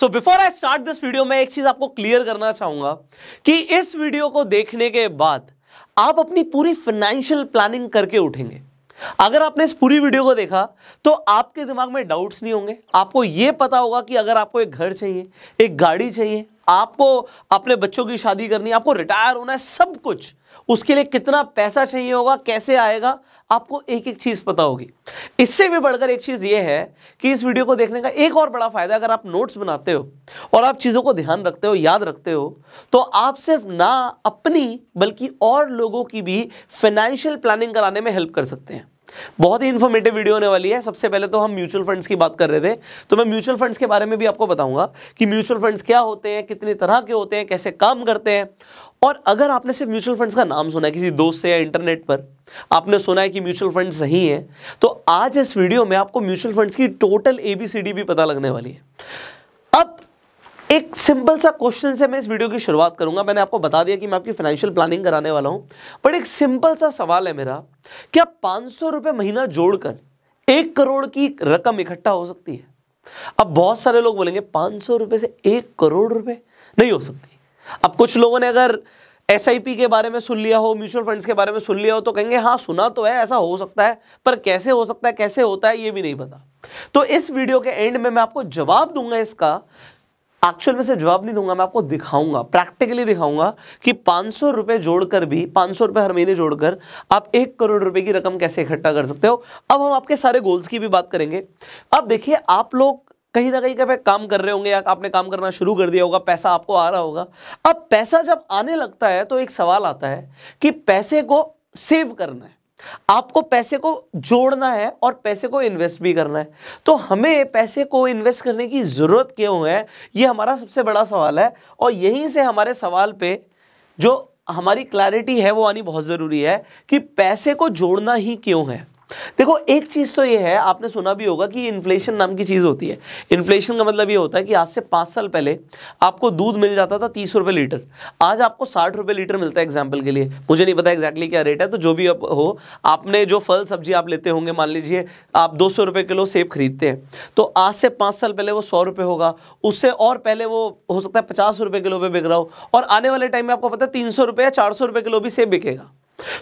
so before I start this video मैं एक चीज आपको क्लियर करना चाहूंगा कि इस वीडियो को देखने के बाद आप अपनी पूरी फाइनेंशियल प्लानिंग करके उठेंगे अगर आपने इस पूरी वीडियो को देखा तो आपके दिमाग में डाउट्स नहीं होंगे आपको ये पता होगा कि अगर आपको एक घर चाहिए एक गाड़ी चाहिए आपको अपने बच्चों की शादी करनी है आपको रिटायर होना है सब कुछ उसके लिए कितना पैसा चाहिए होगा कैसे आएगा आपको एक एक चीज़ पता होगी इससे भी बढ़कर एक चीज़ यह है कि इस वीडियो को देखने का एक और बड़ा फ़ायदा अगर आप नोट्स बनाते हो और आप चीज़ों को ध्यान रखते हो याद रखते हो तो आप सिर्फ ना अपनी बल्कि और लोगों की भी फाइनेंशियल प्लानिंग कराने में हेल्प कर सकते हैं बहुत ही इन्फॉर्मेटिव वीडियो होने वाली है सबसे पहले तो हम म्यूचुअल फंड्स की बात कर रहे थे तो मैं म्यूचुअल फंड्स के बारे में भी आपको बताऊंगा कि म्यूचुअल फंड्स क्या होते हैं कितनी तरह के होते हैं कैसे काम करते हैं और अगर आपने सिर्फ म्यूचुअल फंड्स का नाम सुना है किसी दोस्त से या इंटरनेट पर आपने सुना है कि म्यूचुअल फंड सही है तो आज इस वीडियो में आपको म्यूचुअल फंड्स की टोटल एबीसीडी भी पता लगने वाली है अब एक सिंपल सा क्वेश्चन से मैं इस वीडियो की शुरुआत करूंगा मैंने आपको बता दिया कि मैं आपकी फाइनेंशियल प्लानिंग कराने वाला हूं बट एक सिंपल सा सवाल है मेरा क्या पाँच सौ रुपये महीना जोड़कर एक करोड़ की रकम इकट्ठा हो सकती है अब बहुत सारे लोग बोलेंगे पाँच सौ रुपये से एक करोड़ रुपए नहीं हो सकती अब कुछ लोगों ने अगर एस के बारे में सुन लिया हो म्यूचुअल फंड्स के बारे में सुन लिया हो तो कहेंगे हाँ सुना तो है ऐसा हो सकता है पर कैसे हो सकता है कैसे होता है ये भी नहीं पता तो इस वीडियो के एंड में मैं आपको जवाब दूंगा इसका एक्चुअल में से जवाब नहीं दूंगा मैं आपको दिखाऊंगा प्रैक्टिकली दिखाऊंगा कि पांच सौ जोड़कर भी पांच सौ हर महीने जोड़कर आप एक करोड़ रुपए की रकम कैसे इकट्ठा कर सकते हो अब हम आपके सारे गोल्स की भी बात करेंगे अब देखिए आप लोग कहीं ना कहीं कभी काम कर रहे होंगे या आपने काम करना शुरू कर दिया होगा पैसा आपको आ रहा होगा अब पैसा जब आने लगता है तो एक सवाल आता है कि पैसे को सेव करना है आपको पैसे को जोड़ना है और पैसे को इन्वेस्ट भी करना है तो हमें पैसे को इन्वेस्ट करने की ज़रूरत क्यों है ये हमारा सबसे बड़ा सवाल है और यहीं से हमारे सवाल पे जो हमारी क्लैरिटी है वो आनी बहुत ज़रूरी है कि पैसे को जोड़ना ही क्यों है देखो एक चीज़ तो ये है आपने सुना भी होगा कि इन्फ्लेशन नाम की चीज़ होती है इन्फ्लेशन का मतलब ये होता है कि आज से पाँच साल पहले आपको दूध मिल जाता था तीस रुपये लीटर आज आपको साठ रुपये लीटर मिलता है एग्जाम्पल के लिए मुझे नहीं पता एग्जैक्टली क्या रेट है तो जो भी आप हो आपने जो फल सब्जी आप लेते होंगे मान लीजिए आप दो सौ किलो सेब खरीदते हैं तो आज से पाँच साल पहले वो सौ होगा उससे और पहले वो हो सकता है पचास किलो पर बिक रहा हो और आने वाले टाइम में आपको पता है तीन सौ या चार सौ किलो भी सेब बिकेगा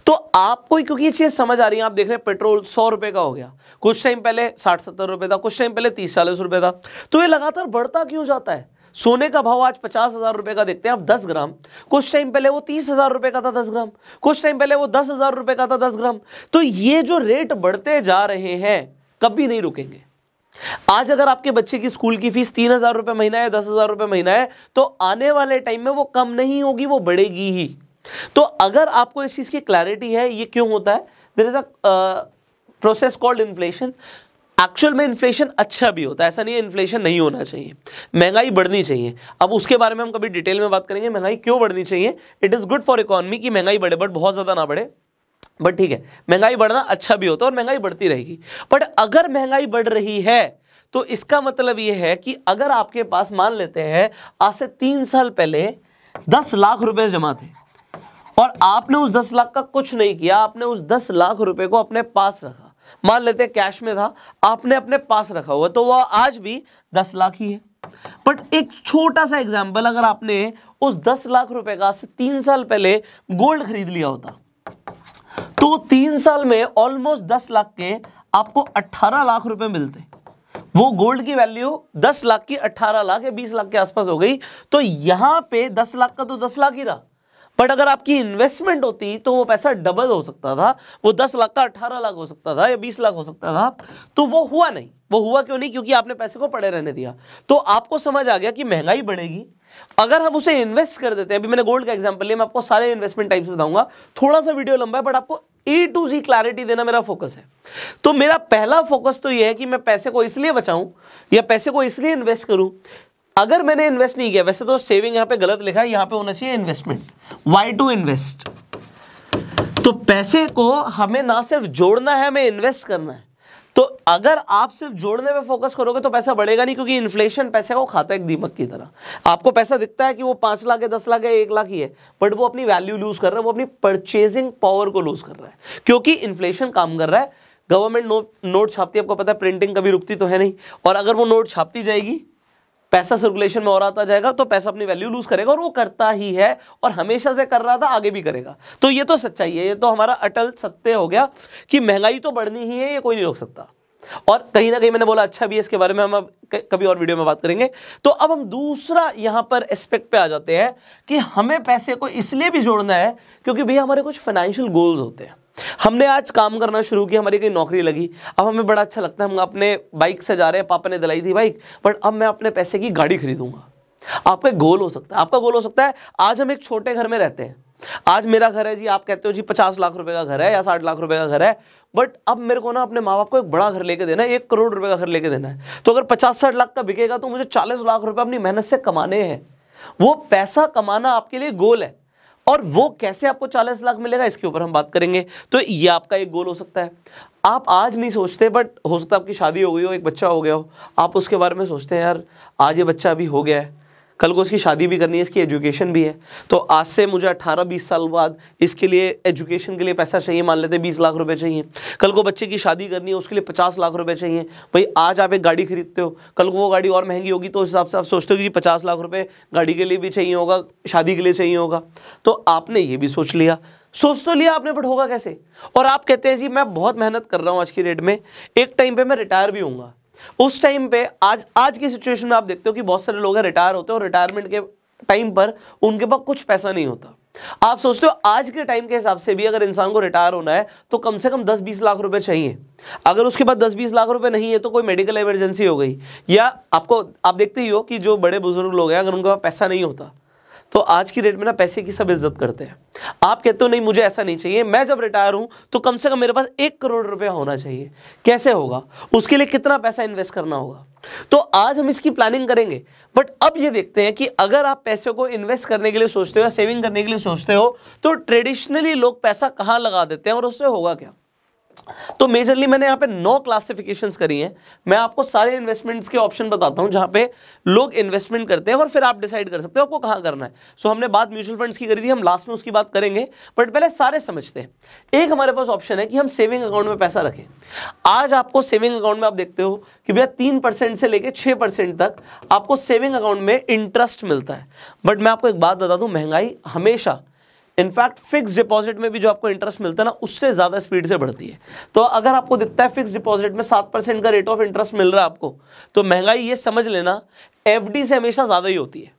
तो आपको क्योंकि ये चीज़ समझ आ रही है आप देख रहे हैं पेट्रोल सौ रुपए का हो गया कुछ टाइम पहले साठ सत्तर रुपए था कुछ टाइम पहले तीस चालीस रुपए था तो ये लगातार बढ़ता क्यों जाता है सोने का भाव आज पचास हज़ार रुपए का देखते हैं आप दस ग्राम कुछ टाइम पहले वो तीस हज़ार रुपए का था दस ग्राम कुछ टाइम पहले वो दस हज़ार रुपए का था दस ग्राम तो ये जो रेट बढ़ते जा रहे हैं कभी नहीं रुकेंगे आज अगर आपके बच्चे की स्कूल की फीस तीन हज़ार रुपये महीना है दस हज़ार रुपए महीना है तो आने वाले टाइम में वो कम नहीं होगी वो बढ़ेगी ही तो अगर आपको इस चीज़ की क्लैरिटी है ये क्यों होता है there is a process called inflation actual में इन्फ्लेशन अच्छा भी होता है ऐसा नहीं है इन्फ्लेशन नहीं होना चाहिए महंगाई बढ़नी चाहिए अब उसके बारे में हम कभी डिटेल में बात करेंगे महंगाई क्यों बढ़नी चाहिए it is good for economy कि महंगाई बढ़े बट बहुत ज़्यादा ना बढ़े बट ठीक है महंगाई बढ़ना अच्छा भी होता है और महंगाई बढ़ती रहेगी बट अगर महंगाई बढ़ रही है तो इसका मतलब यह है कि अगर आपके पास मान लेते हैं आज से तीन साल पहले दस लाख रुपए जमा थे और आपने उस दस लाख का कुछ नहीं किया आपने उस दस लाख रुपए को अपने पास रखा मान लेते हैं कैश में था आपने अपने पास रखा हुआ तो वह आज भी दस लाख ही है बट एक छोटा सा एग्जाम्पल अगर आपने उस दस लाख रुपए का तीन साल पहले गोल्ड खरीद लिया होता तो तीन साल में ऑलमोस्ट दस लाख के आपको अट्ठारह लाख रुपए मिलते वो गोल्ड की वैल्यू दस लाख की अट्ठारह लाख या बीस लाख के आसपास हो गई तो यहां पे दस लाख का तो दस लाख ही रहा बट अगर आपकी इन्वेस्टमेंट होती तो वो पैसा डबल हो सकता था वो दस लाख का अट्ठारह लाख हो सकता था या बीस लाख हो सकता था तो वो हुआ नहीं वो हुआ क्यों नहीं क्योंकि आपने पैसे को पड़े रहने दिया तो आपको समझ आ गया कि महंगाई बढ़ेगी अगर हम उसे इन्वेस्ट कर देते हैं अभी मैंने गोल्ड का एग्जाम्पल लिया मैं आपको सारे इन्वेस्टमेंट टाइप्स बताऊंगा थोड़ा सा वीडियो लंबा है बट आपको ए टू सी क्लैरिटी देना मेरा फोकस है तो मेरा पहला फोकस तो यह है कि मैं पैसे को इसलिए बचाऊं या पैसे को इसलिए इन्वेस्ट करूं अगर मैंने इन्वेस्ट नहीं किया वैसे तो सेविंग यहां पे गलत लिखा है यहां पे होना चाहिए इन्वेस्टमेंट वाई टू इन्वेस्ट तो पैसे को हमें ना सिर्फ जोड़ना है हमें इन्वेस्ट करना है तो अगर आप सिर्फ जोड़ने पे फोकस करोगे तो पैसा बढ़ेगा नहीं क्योंकि इन्फ्लेशन पैसे को खाता है एक दीमक की तरह आपको पैसा दिखता है कि वो पांच लाख है दस लाख है एक लाख ही है बट वो अपनी वैल्यू लूज कर रहा है वो अपनी परचेजिंग पावर को लूज कर रहा है क्योंकि इन्फ्लेशन काम कर रहा है गवर्नमेंट नोट छापती है आपको पता है प्रिंटिंग कभी रुकती तो है नहीं और अगर वो नोट छापती जाएगी पैसा सर्कुलेशन में और आता जाएगा तो पैसा अपनी वैल्यू लूज करेगा और वो करता ही है और हमेशा से कर रहा था आगे भी करेगा तो ये तो सच्चाई है ये तो हमारा अटल सत्य हो गया कि महंगाई तो बढ़नी ही है ये कोई नहीं रोक सकता और कहीं ना कहीं मैंने बोला अच्छा भी इसके बारे में हम अब कभी और वीडियो में बात करेंगे तो अब हम दूसरा यहाँ पर एस्पेक्ट पे आ जाते हैं कि हमें पैसे को इसलिए भी जोड़ना है क्योंकि भैया हमारे कुछ फाइनेंशियल गोल्स होते हैं हमने आज काम करना शुरू किया हमारी कहीं नौकरी लगी अब हमें बड़ा अच्छा लगता है हम अपने बाइक से जा रहे हैं पापा ने दिलाई थी बाइक बट अब मैं अपने पैसे की गाड़ी खरीदूंगा आपका गोल हो सकता है आपका गोल हो सकता है आज हम एक छोटे घर में रहते हैं आज मेरा घर है जी आप कहते हो जी पचास लाख रुपए का घर है या साठ लाख रुपए का घर है बट अब मेरे को ना अपने माँ बाप को एक बड़ा घर लेके देना है एक करोड़ रुपए का घर लेके देना है तो अगर पचास साठ लाख का बिकेगा तो मुझे चालीस लाख रुपए अपनी मेहनत से कमाने हैं वो पैसा कमाना आपके लिए गोल है और वो कैसे आपको 40 लाख मिलेगा इसके ऊपर हम बात करेंगे तो ये आपका एक गोल हो सकता है आप आज नहीं सोचते बट हो सकता है आपकी शादी हो गई हो एक बच्चा हो गया हो आप उसके बारे में सोचते हैं यार आज ये बच्चा अभी हो गया है कल को उसकी शादी भी करनी है इसकी एजुकेशन भी है तो आज से मुझे अठारह बीस साल बाद इसके लिए एजुकेशन के लिए पैसा चाहिए मान लेते हैं बीस लाख रुपए चाहिए कल को बच्चे की शादी करनी है उसके लिए पचास लाख रुपए चाहिए भाई आज आप एक गाड़ी खरीदते हो कल को वो गाड़ी और महंगी होगी तो उस हिसाब से आप सोचते हो कि पचास लाख रुपये गाड़ी के लिए भी चाहिए होगा शादी के लिए चाहिए होगा तो आपने ये भी सोच लिया सोच तो लिया आपने बट होगा कैसे और आप कहते हैं जी मैं बहुत मेहनत कर रहा हूँ आज की डेट में एक टाइम पर मैं रिटायर भी हूँ उस टाइम पे आज आज की सिचुएशन में आप देखते हो कि बहुत सारे लोग रिटायर होते हैं और रिटायरमेंट के टाइम पर उनके पास कुछ पैसा नहीं होता आप सोचते हो आज के टाइम के हिसाब से भी अगर इंसान को रिटायर होना है तो कम से कम 10-20 लाख रुपए चाहिए अगर उसके पास 10-20 लाख रुपए नहीं है तो कोई मेडिकल इमरजेंसी हो गई या आपको आप देखते ही हो कि जो बड़े बुजुर्ग लोग हैं अगर उनके पास पैसा नहीं होता तो आज की डेट में ना पैसे की सब इज्जत करते हैं आप कहते हो नहीं मुझे ऐसा नहीं चाहिए मैं जब रिटायर हूं तो कम से कम मेरे पास एक करोड़ रुपया होना चाहिए कैसे होगा उसके लिए कितना पैसा इन्वेस्ट करना होगा तो आज हम इसकी प्लानिंग करेंगे बट अब ये देखते हैं कि अगर आप पैसे को इन्वेस्ट करने के लिए सोचते हो या सेविंग करने के लिए सोचते हो तो ट्रेडिशनली लोग पैसा कहाँ लगा देते हैं और उससे होगा क्या तो मेजरली मैंने यहां पे नौ क्लासिफिकेशंस करी हैं मैं आपको सारे इन्वेस्टमेंट्स के ऑप्शन बताता हूं जहां पे लोग इन्वेस्टमेंट करते हैं और फिर आप डिसाइड कर सकते हो आपको कहां करना है सो so, हमने बात म्यूचुअल फंड्स की करी थी हम लास्ट में उसकी बात करेंगे बट पहले सारे समझते हैं एक हमारे पास ऑप्शन है कि हम सेविंग अकाउंट में पैसा रखें आज आपको सेविंग अकाउंट में आप देखते हो कि भैया तीन से लेकर छह तक आपको सेविंग अकाउंट में इंटरेस्ट मिलता है बट मैं आपको एक बात बता दू महंगाई हमेशा इनफैक्ट फिक्स डिपॉजिट में भी जो आपको इंटरेस्ट मिलता है ना उससे ज़्यादा स्पीड से बढ़ती है तो अगर आपको दिखता है फिक्स डिपॉजिट में सात परसेंट का रेट ऑफ इंटरेस्ट मिल रहा है आपको तो महंगाई ये समझ लेना एफ से हमेशा ज़्यादा ही होती है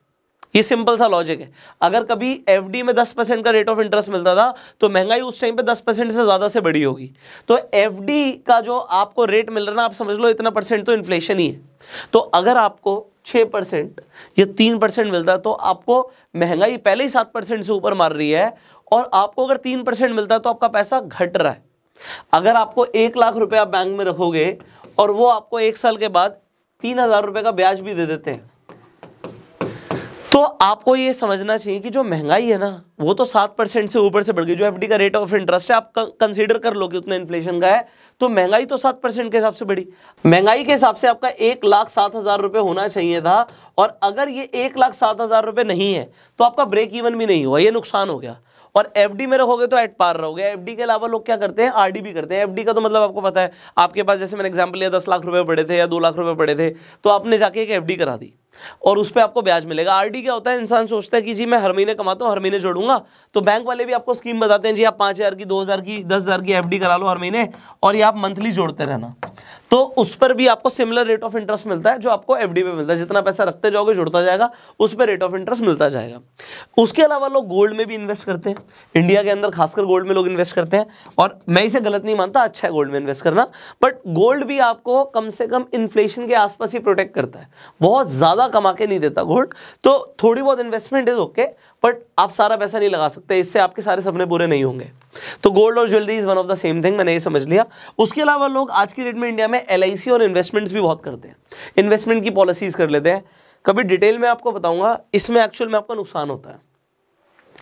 ये सिंपल सा लॉजिक है अगर कभी एफ में दस परसेंट का रेट ऑफ इंटरेस्ट मिलता था तो महंगाई उस टाइम पे दस परसेंट से ज़्यादा से बड़ी होगी तो एफ का जो आपको रेट मिल रहा ना आप समझ लो इतना परसेंट तो इन्फ्लेशन ही है तो अगर आपको छः परसेंट या तीन परसेंट मिलता है तो आपको महंगाई पहले ही सात परसेंट से ऊपर मार रही है और आपको अगर तीन परसेंट मिलता है तो आपका पैसा घट रहा है अगर आपको एक लाख रुपए आप बैंक में रखोगे और वो आपको एक साल के बाद तीन हजार रुपये का ब्याज भी दे देते हैं तो आपको ये समझना चाहिए कि जो महंगाई है ना वो तो सात परसेंट से ऊपर से बढ़ गई जो एफडी का रेट ऑफ इंटरेस्ट है आप कंसिडर कर लो कि उतना इन्फ्लेशन का है तो महंगाई तो सात परसेंट के हिसाब से बढ़ी महंगाई के हिसाब से आपका एक लाख सात हज़ार रुपए होना चाहिए था और अगर ये एक लाख सात हज़ार रुपए नहीं है तो आपका ब्रेक इवन भी नहीं हुआ ये नुकसान हो गया और एफ में रहोगे तो एट पार रहोगे एफ के अलावा लोग क्या करते हैं आर भी करते हैं एफ का तो मतलब आपको पता है आपके पास जैसे मैंने एग्जाम्पल लिया दस लाख रुपए पड़े थे या दो लाख रुपए पड़े थे तो आपने जाके एक एफ करा दी और उस पर आपको ब्याज मिलेगा आरडी क्या होता है इंसान सोचता है कि जी मैं हर महीने कमाता हूँ हर महीने जोड़ूंगा तो बैंक वाले भी आपको स्कीम बताते हैं जी आप पाँच हज़ार की दो हज़ार की दस हज़ार की एफ करा लो हर महीने और ये आप मंथली जोड़ते रहना तो उस पर भी आपको सिमिलर रेट ऑफ इंटरेस्ट मिलता है जो आपको एफडी पे मिलता है जितना पैसा रखते जाओगे जुड़ता जाएगा उस पर रेट ऑफ इंटरेस्ट मिलता जाएगा उसके अलावा लोग गोल्ड में भी इन्वेस्ट करते हैं इंडिया के अंदर खासकर गोल्ड में लोग इन्वेस्ट करते हैं और मैं इसे गलत नहीं मानता अच्छा है गोल्ड में इन्वेस्ट करना बट गोल्ड भी आपको कम से कम इन्फ्लेशन के आसपास ही प्रोटेक्ट करता है बहुत ज़्यादा कमा के नहीं देता गोल्ड तो थोड़ी बहुत इन्वेस्टमेंट इज ओके बट आप सारा पैसा नहीं लगा सकते इससे आपके सारे सपने पूरे नहीं होंगे तो गोल्ड और jewellery is one of the same thing मैंने ये समझ लिया उसके अलावा लोग आज की डेट में इंडिया में एल और इन्वेस्टमेंट्स भी बहुत करते हैं इन्वेस्टमेंट की पॉलिसीज़ कर लेते हैं कभी डिटेल में आपको बताऊंगा इसमें एक्चुअल में आपका नुकसान होता है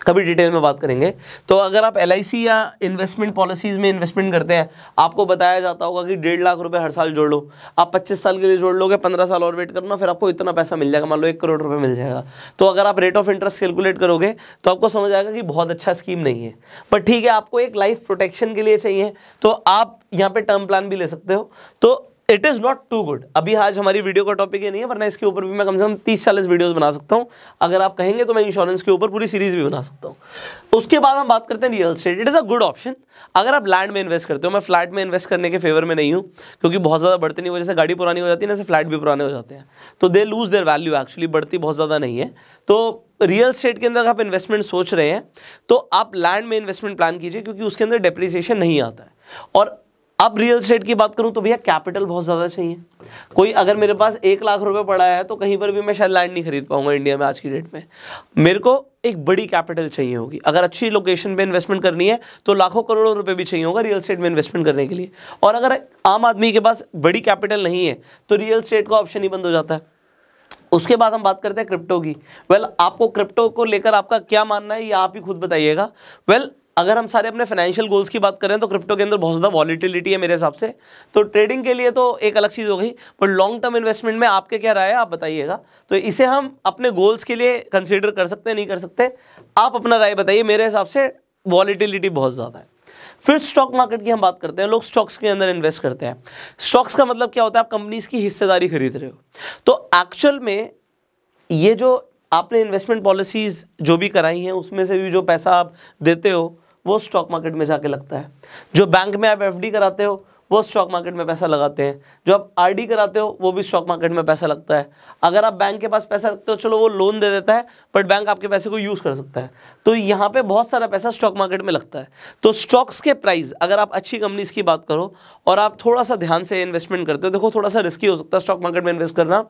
कभी डिटेल में बात करेंगे तो अगर आप एल या इन्वेस्टमेंट पॉलिसीज़ में इन्वेस्टमेंट करते हैं आपको बताया जाता होगा कि डेढ़ लाख रुपये हर साल जोड़ लो आप पच्चीस साल के लिए जोड़ लोगे पंद्रह साल और वेट करना फिर आपको इतना पैसा मिल जाएगा मान लो एक करोड़ रुपये मिल जाएगा तो अगर आप रेट ऑफ इंटरेस्ट कैलकुलेट करोगे तो आपको समझ आएगा कि बहुत अच्छा स्कीम नहीं है पर ठीक है आपको एक लाइफ प्रोटेक्शन के लिए चाहिए तो आप यहाँ पे टर्म प्लान भी ले सकते हो तो it is not too good अभी आज हमारी वीडियो का टॉपिक ये नहीं है वरना इसके ऊपर भी मैं कम से कम तीस चालीस वीडियोस बना सकता हूँ अगर आप कहेंगे तो मैं इंश्योरेंस के ऊपर पूरी सीरीज भी बना सकता हूँ उसके बाद हम बात करते हैं real estate it is a good option अगर आप लैंड में इन्वेस्ट करते हो मैं फ्लैट में इन्वेस्ट करने के फेवर में नहीं हूँ क्योंकि बहुत ज़्यादा बढ़ती नहीं वजह से गाड़ी पुरानी हो जाती है ना फ्लैट भी पुराने हो जाते हैं तो they lose their value actually बढ़ती बहुत ज़्यादा नहीं है तो रियल स्टेट के अंदर आप इन्वेस्टमेंट सोच रहे हैं तो आप लैंड में इन्वेस्टमेंट प्लान कीजिए क्योंकि उसके अंदर डिप्रिसिएशन नहीं आता है और अब रियल स्टेट की बात करूं तो भैया कैपिटल बहुत ज़्यादा चाहिए कोई अगर मेरे पास एक लाख रुपए पड़ा है तो कहीं पर भी मैं शायद लैंड नहीं खरीद पाऊंगा इंडिया में आज की डेट में मेरे को एक बड़ी कैपिटल चाहिए होगी अगर अच्छी लोकेशन पे इन्वेस्टमेंट करनी है तो लाखों करोड़ों रुपए भी चाहिए होगा रियल स्टेट में इन्वेस्टमेंट करने के लिए और अगर आम आदमी के पास बड़ी कैपिटल नहीं है तो रियल स्टेट का ऑप्शन ही बंद हो जाता है उसके बाद हम बात करते हैं क्रिप्टो की वेल आपको क्रिप्टो को लेकर आपका क्या मानना है ये आप ही खुद बताइएगा वेल अगर हम सारे अपने फाइनेंशियल गोल्स की बात करें तो क्रिप्टो के अंदर बहुत ज़्यादा वॉलीटिलिटी है मेरे हिसाब से तो ट्रेडिंग के लिए तो एक अलग चीज़ हो गई बट लॉन्ग टर्म इन्वेस्टमेंट में आपके क्या राय है आप बताइएगा तो इसे हम अपने गोल्स के लिए कंसिडर कर सकते हैं नहीं कर सकते आप अपना राय बताइए मेरे हिसाब से वॉलीटिलिटी बहुत ज़्यादा है फिर स्टॉक मार्केट की हम बात करते हैं लोग स्टॉक्स के अंदर इन्वेस्ट करते हैं स्टॉक्स का मतलब क्या होता है आप कंपनीज की हिस्सेदारी खरीद रहे हो तो एक्चुअल में ये जो आपने इन्वेस्टमेंट पॉलिसीज़ जो भी कराई हैं उसमें से भी जो पैसा आप देते हो वो स्टॉक मार्केट में जाके लगता है जो बैंक में आप एफ कराते हो वो स्टॉक मार्केट में पैसा लगाते हैं जो आप आरडी कराते हो वो भी स्टॉक मार्केट में पैसा लगता है अगर आप बैंक के पास पैसा रखते हो चलो वो लोन दे देता है बट बैंक आपके पैसे को यूज़ कर सकता है तो यहाँ पे बहुत सारा पैसा स्टॉक मार्केट में लगता है तो स्टॉक्स के प्राइस अगर आप अच्छी कंपनीज की बात करो और आप थोड़ा सा ध्यान से इन्वेस्टमेंट करते हो देखो थोड़ा सा रिस्की हो सकता है स्टॉक मार्केट में इन्वेस्ट करना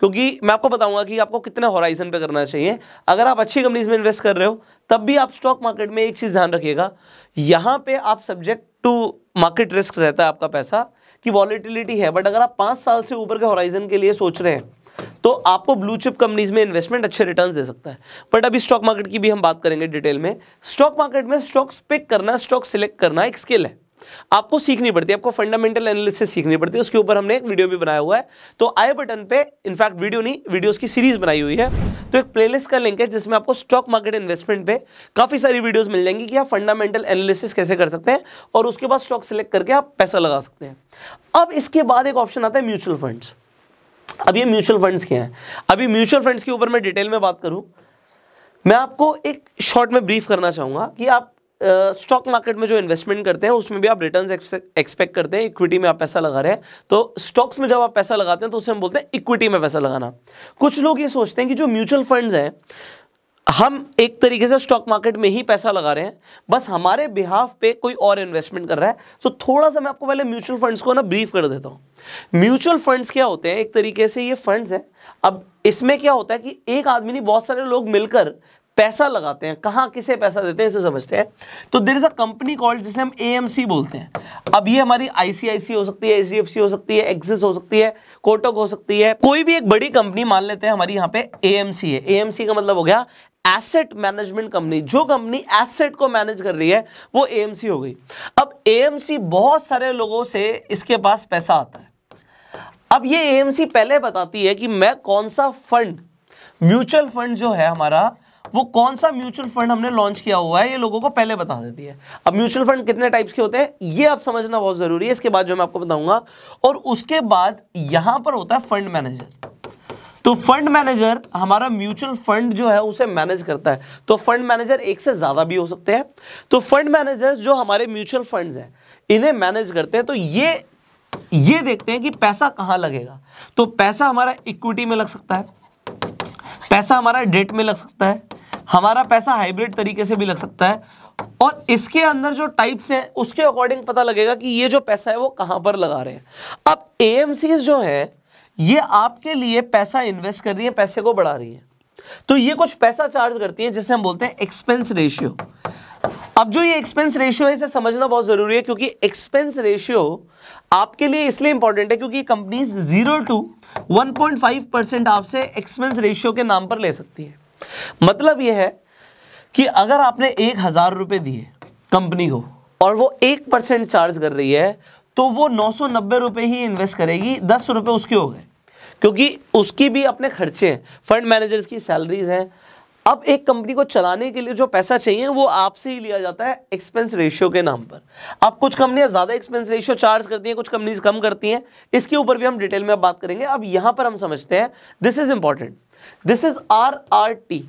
क्योंकि मैं आपको बताऊँगा कि आपको कितने हॉराइजन पर करना चाहिए अगर आप अच्छी कंपनीज में इन्वेस्ट कर रहे हो तब भी आप स्टॉक मार्केट में एक चीज़ ध्यान रखिएगा यहाँ पे आप सब्जेक्ट टू मार्केट रिस्क रहता है आपका पैसा कि वॉलीटिलिटी है बट अगर आप पाँच साल से ऊपर के होराइजन के लिए सोच रहे हैं तो आपको ब्लू चिप कंपनीज में इन्वेस्टमेंट अच्छे रिटर्न दे सकता है बट अभी स्टॉक मार्केट की भी हम बात करेंगे डिटेल में स्टॉक मार्केट में स्टॉक्स पिक करना स्टॉक सिलेक्ट करना एक स्किल है आपको सीखनी पड़ती है आपको फंडामेंटल एनालिसिस सीखनी पड़ती है उसके ऊपर हमने एक वीडियो भी बनाया हुआ है तो आई बटन पे इनफैक्ट वीडियो नहीं वीडियोस की सीरीज बनाई हुई है तो एक प्लेलिस्ट का लिंक है जिसमें आपको स्टॉक मार्केट इन्वेस्टमेंट पे काफ़ी सारी वीडियोस मिल जाएंगी कि आप फंडामेंटल एनालिसिस कैसे कर सकते हैं और उसके बाद स्टॉक सेलेक्ट करके आप पैसा लगा सकते हैं अब इसके बाद एक ऑप्शन आता है म्यूचुअल फंड्स अब ये म्यूचुअल फंड्स क्या हैं अभी म्यूचुअल फंड्स के ऊपर मैं डिटेल में बात करूं मैं आपको एक शॉर्ट में ब्रीफ करना चाहूंगा कि आप स्टॉक मार्केट में जो इन्वेस्टमेंट करते हैं उसमें भी आप रिटर्न्स एक्सपेक्ट करते हैं इक्विटी में आप पैसा लगा रहे हैं तो स्टॉक्स में जब आप पैसा लगाते हैं तो उसे हम बोलते हैं इक्विटी में पैसा लगाना कुछ लोग ये सोचते हैं कि जो म्यूचुअल फंड्स हैं हम एक तरीके से स्टॉक मार्केट में ही पैसा लगा रहे हैं बस हमारे बिहाफ पे कोई और इन्वेस्टमेंट कर रहा है तो थोड़ा सा मैं आपको पहले म्यूचुअल फंड्स को ना ब्रीफ कर देता हूँ म्यूचुअल फंड्स क्या होते हैं एक तरीके से ये फंड्स हैं अब इसमें क्या होता है कि एक आदमी नहीं बहुत सारे लोग मिलकर पैसा लगाते हैं कहाँ किसे पैसा देते हैं इसे समझते हैं तो there is a company called जिसे हम ए बोलते हैं अब ये हमारी आईसीआईसी हो सकती है एच हो सकती है एक्सिस हो सकती है कोटक हो सकती है कोई भी एक बड़ी कंपनी मान लेते हैं हमारी यहाँ पे ए है ए का मतलब हो गया एसेट मैनेजमेंट कंपनी जो कंपनी एसेट को मैनेज कर रही है वो ए हो गई अब ए बहुत सारे लोगों से इसके पास पैसा आता है अब ये ए पहले बताती है कि मैं कौन सा फंड म्यूचुअल फंड जो है हमारा वो कौन सा म्यूचुअल फंड हमने लॉन्च किया हुआ है ये लोगों को पहले बता देती है अब म्यूचुअल फंड कितने टाइप्स के होते हैं ये आप समझना बहुत ज़रूरी है इसके बाद जो मैं आपको बताऊंगा और उसके बाद यहां पर होता है फंड मैनेजर तो फंड मैनेजर हमारा म्यूचुअल फंड जो है उसे मैनेज करता है तो फंड मैनेजर एक से ज़्यादा भी हो सकते हैं तो फंड मैनेजर जो हमारे म्यूचुअल फंड्स हैं इन्हें मैनेज करते हैं तो ये ये देखते हैं कि पैसा कहां लगेगा तो पैसा हमारा इक्विटी में लग सकता है पैसा हमारा डेट में लग सकता है हमारा पैसा हाइब्रिड तरीके से भी लग सकता है और इसके अंदर जो टाइप्स हैं उसके अकॉर्डिंग पता लगेगा कि ये जो पैसा है वो कहाँ पर लगा रहे हैं अब ए जो है ये आपके लिए पैसा इन्वेस्ट कर रही है पैसे को बढ़ा रही है तो ये कुछ पैसा चार्ज करती है जिसे हम बोलते हैं एक्सपेंस रेशियो अब जो ये एक्सपेंस रेशियो है इसे समझना बहुत ज़रूरी है क्योंकि एक्सपेंस रेशियो आपके लिए इसलिए इंपॉर्टेंट है क्योंकि companies zero to five percent आपसे एक्सपेंस रेशियो के नाम पर ले सकती है मतलब यह है कि अगर आपने एक हज़ार रुपए दिए कंपनी को और वो एक परसेंट चार्ज कर रही है तो वो नौ सौ नब्बे रुपए ही इन्वेस्ट करेगी दस रुपए उसके हो गए क्योंकि उसकी भी अपने खर्चे हैं फंड मैनेजर्स की सैलरीज हैं अब एक कंपनी को चलाने के लिए जो पैसा चाहिए वो आपसे ही लिया जाता है एक्सपेंस रेशियो के नाम पर अब कुछ कंपनियां ज़्यादा एक्सपेंस रेशियो चार्ज करती हैं कुछ कंपनीज कम करती हैं इसके ऊपर भी हम डिटेल में बात करेंगे अब यहां पर हम समझते हैं this is important this is R R T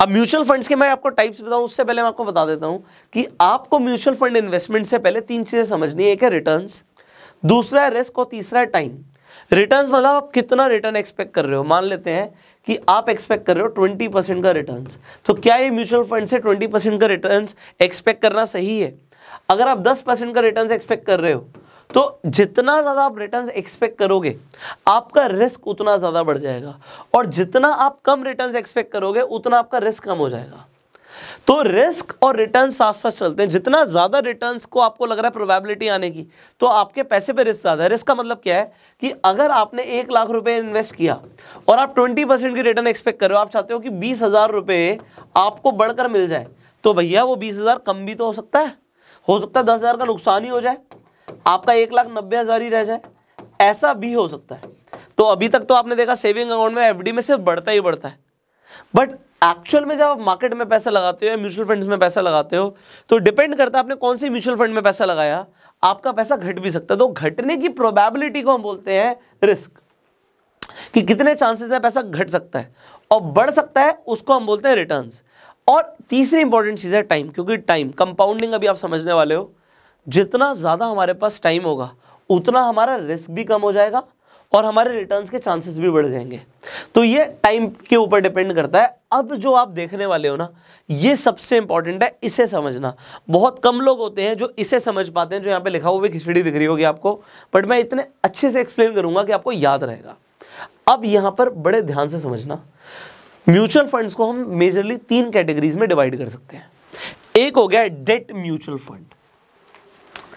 अब म्यूचुअल फंड्स के मैं आपको टाइप्स बताऊं उससे पहले मैं आपको बता देता हूं कि आपको म्यूचुअल फंड इन्वेस्टमेंट से पहले तीन चीज़ें समझनी है एक है रिटर्न दूसरा है रिस्क और तीसरा है टाइम रिटर्न मतलब आप कितना रिटर्न एक्सपेक्ट कर रहे हो मान लेते हैं कि आप एक्सपेक्ट कर रहे हो ट्वेंटी परसेंट का रिटर्न तो क्या ये म्यूचुअल फंड से ट्वेंटी परसेंट का रिटर्न एक्सपेक्ट करना सही है अगर आप दस परसेंट का रिटर्न एक्सपेक्ट कर रहे हो तो जितना ज़्यादा आप रिटर्न एक्सपेक्ट करोगे आपका रिस्क उतना ज़्यादा बढ़ जाएगा और जितना आप कम रिटर्न एक्सपेक्ट करोगे उतना आपका रिस्क कम हो जाएगा तो रिस्क और रिटर्न साथ साथ चलते हैं जितना ज़्यादा रिटर्न को आपको लग रहा है प्रोबेबिलिटी आने की तो आपके पैसे पे रिस्क ज़्यादा है रिस्क का मतलब क्या है कि अगर आपने एक लाख रुपए इन्वेस्ट किया और आप ट्वेंटी परसेंट की रिटर्न एक्सपेक्ट कर रहे हो आप चाहते हो कि बीस हज़ार रुपए आपको बढ़कर मिल जाए तो भैया वो बीस हज़ार कम भी तो हो सकता है हो सकता है दस हज़ार का नुकसान ही हो जाए आपका एक लाख नब्बे हज़ार ही रह जाए ऐसा भी हो सकता है तो अभी तक तो आपने देखा सेविंग अकाउंट में एफडी में सिर्फ बढ़ता ही बढ़ता है बट एक्चुअल में जब आप मार्केट में पैसा लगाते हो या म्यूचुअल फंड्स में पैसा लगाते हो तो डिपेंड करता है आपने कौन से म्यूचुअल फंड में पैसा लगाया आपका पैसा घट भी सकता है तो घटने की प्रोबेबिलिटी को हम बोलते हैं रिस्क कि कितने चांसेस है पैसा घट सकता है और बढ़ सकता है उसको हम बोलते हैं रिटर्न्स और तीसरी इंपॉर्टेंट चीज़ है टाइम क्योंकि टाइम कंपाउंडिंग अभी आप समझने वाले हो जितना ज़्यादा हमारे पास टाइम होगा उतना हमारा रिस्क भी कम हो जाएगा और हमारे रिटर्न्स के चांसेस भी बढ़ जाएंगे तो ये टाइम के ऊपर डिपेंड करता है अब जो आप देखने वाले हो ना ये सबसे इंपॉर्टेंट है इसे समझना बहुत कम लोग होते हैं जो इसे समझ पाते हैं जो यहाँ पे लिखा हुआ भी खिचड़ी दिख रही होगी आपको बट मैं इतने अच्छे से एक्सप्लेन करूँगा कि आपको याद रहेगा अब यहाँ पर बड़े ध्यान से समझना म्यूचुअल फंड्स को हम मेजरली तीन कैटेगरीज में डिवाइड कर सकते हैं एक हो गया debt mutual fund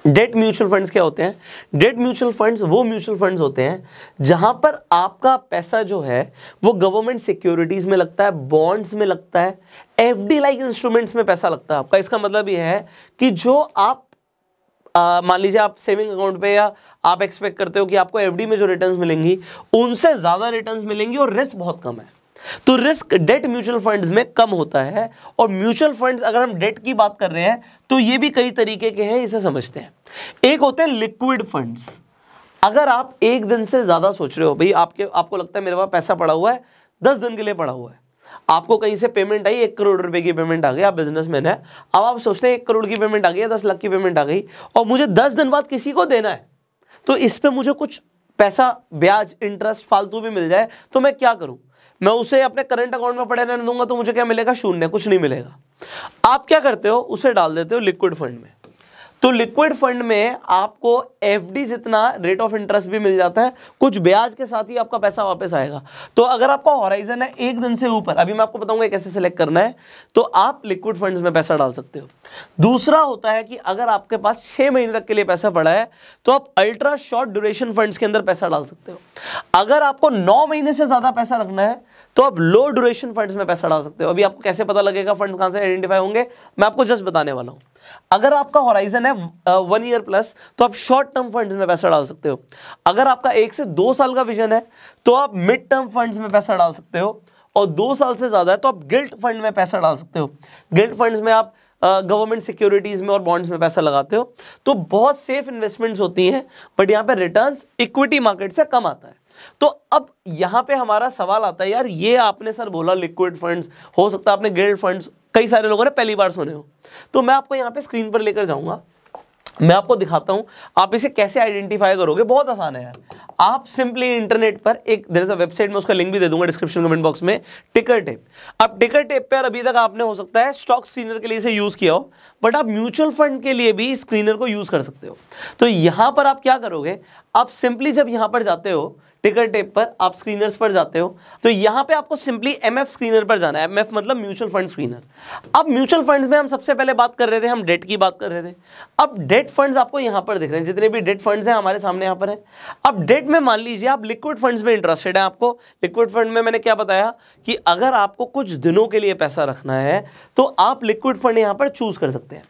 debt mutual funds क्या होते हैं डेट म्यूचुअल फंड्स वो म्यूचुअल फंड्स होते हैं जहां पर आपका पैसा जो है वो गवर्नमेंट सिक्योरिटीज में लगता है बॉन्ड्स में लगता है एफ लाइक इंस्ट्रूमेंट्स में पैसा लगता है आपका इसका मतलब ये है कि जो आप मान लीजिए आप सेविंग अकाउंट पे या आप एक्सपेक्ट करते हो कि आपको एफ में जो रिटर्न्स मिलेंगी उनसे ज़्यादा रिटर्न्स मिलेंगी और रिस्क बहुत कम है तो रिस्क डेट म्यूचुअल फंड्स में कम होता है और म्यूचुअल फंड्स अगर हम डेट की बात कर रहे हैं तो ये भी कई तरीके के हैं इसे समझते हैं एक होते हैं लिक्विड फंड्स अगर आप एक दिन से ज़्यादा सोच रहे हो भाई आपके आपको लगता है मेरे पास पैसा पड़ा हुआ है दस दिन के लिए पड़ा हुआ है आपको कहीं से पेमेंट आई एक करोड़ रुपए की पेमेंट आ गई आप बिजनेसमैन है अब आप सोचते हैं एक करोड़ की पेमेंट आ गई है दस लाख की पेमेंट आ गई और मुझे दस दिन बाद किसी को देना है तो इस पर मुझे कुछ पैसा ब्याज इंटरेस्ट फालतू भी मिल जाए तो मैं क्या करूं मैं उसे अपने करंट अकाउंट में पड़े रहने दूंगा तो मुझे क्या मिलेगा शून्य कुछ नहीं मिलेगा आप क्या करते हो उसे डाल देते हो लिक्विड फंड में तो लिक्विड फंड में आपको एफडी जितना रेट ऑफ इंटरेस्ट भी मिल जाता है कुछ ब्याज के साथ ही आपका पैसा वापस आएगा तो अगर आपका हॉराइजन है एक दिन से ऊपर अभी मैं आपको बताऊंगा कैसे सिलेक्ट करना है तो आप लिक्विड फंड्स में पैसा डाल सकते हो दूसरा होता है कि अगर आपके पास छह महीने तक के लिए पैसा पड़ा है तो आप अल्ट्रा शॉर्ट ड्यूरेशन फंड के अंदर पैसा डाल सकते हो अगर आपको नौ महीने से ज़्यादा पैसा रखना है तो आप लो ड्यूरेशन फंड में पैसा डाल सकते हो अभी आपको कैसे पता लगेगा फंड कहां से आइडेंटिफाई होंगे मैं आपको जस्ट बताने वाला हूँ अगर आपका हॉराइजन है वन ईयर प्लस तो आप शॉर्ट टर्म फंड्स में पैसा डाल सकते हो अगर आपका एक से दो साल का विजन है तो आप मिड टर्म फंड्स में पैसा डाल सकते हो और दो साल से ज़्यादा है तो आप गिल्ट फंड में पैसा डाल सकते हो गिल्ट फंड्स में आप गवर्नमेंट uh, सिक्योरिटीज़ में और बॉन्ड्स में पैसा लगाते हो तो बहुत सेफ इन्वेस्टमेंट्स होती हैं बट यहाँ पे रिटर्न्स इक्विटी मार्केट से कम आता है तो अब यहाँ पे हमारा सवाल आता है यार ये आपने सर बोला लिक्विड फंड्स हो सकता है आपने गिल्ड फंड्स कई सारे लोगों ने पहली बार सुने हो तो मैं आपको यहाँ पे स्क्रीन पर लेकर जाऊंगा मैं आपको दिखाता हूँ आप इसे कैसे आइडेंटिफाई करोगे बहुत आसान है यार आप सिंपली इंटरनेट पर एक देर वेबसाइट में उसका लिंक भी दे दूंगा डिस्क्रिप्शन कमेंट बॉक्स में टिकर टेप अब टिकर टेप पर अभी तक आपने हो सकता है स्टॉक स्क्रीनर के लिए इसे यूज़ किया हो बट आप म्यूचुअल फंड के लिए भी स्क्रीनर को यूज़ कर सकते हो तो यहाँ पर आप क्या करोगे आप सिंपली जब यहाँ पर जाते हो टिकर टेप पर आप स्क्रीनर्स पर जाते हो तो यहां पे आपको सिंपली एमएफ स्क्रीनर पर जाना है एमएफ मतलब म्यूचुअल फंड स्क्रीनर अब म्यूचुअल फंड्स में हम सबसे पहले बात कर रहे थे हम डेट की बात कर रहे थे अब डेट फंड्स आपको यहां पर दिख रहे हैं जितने भी डेट फंड्स हैं हमारे सामने यहां पर है अब डेट में मान लीजिए आप लिक्विड फंड में इंटरेस्टेड है आपको लिक्विड फंड में मैंने क्या बताया कि अगर आपको कुछ दिनों के लिए पैसा रखना है तो आप लिक्विड फंड यहां पर चूज कर सकते हैं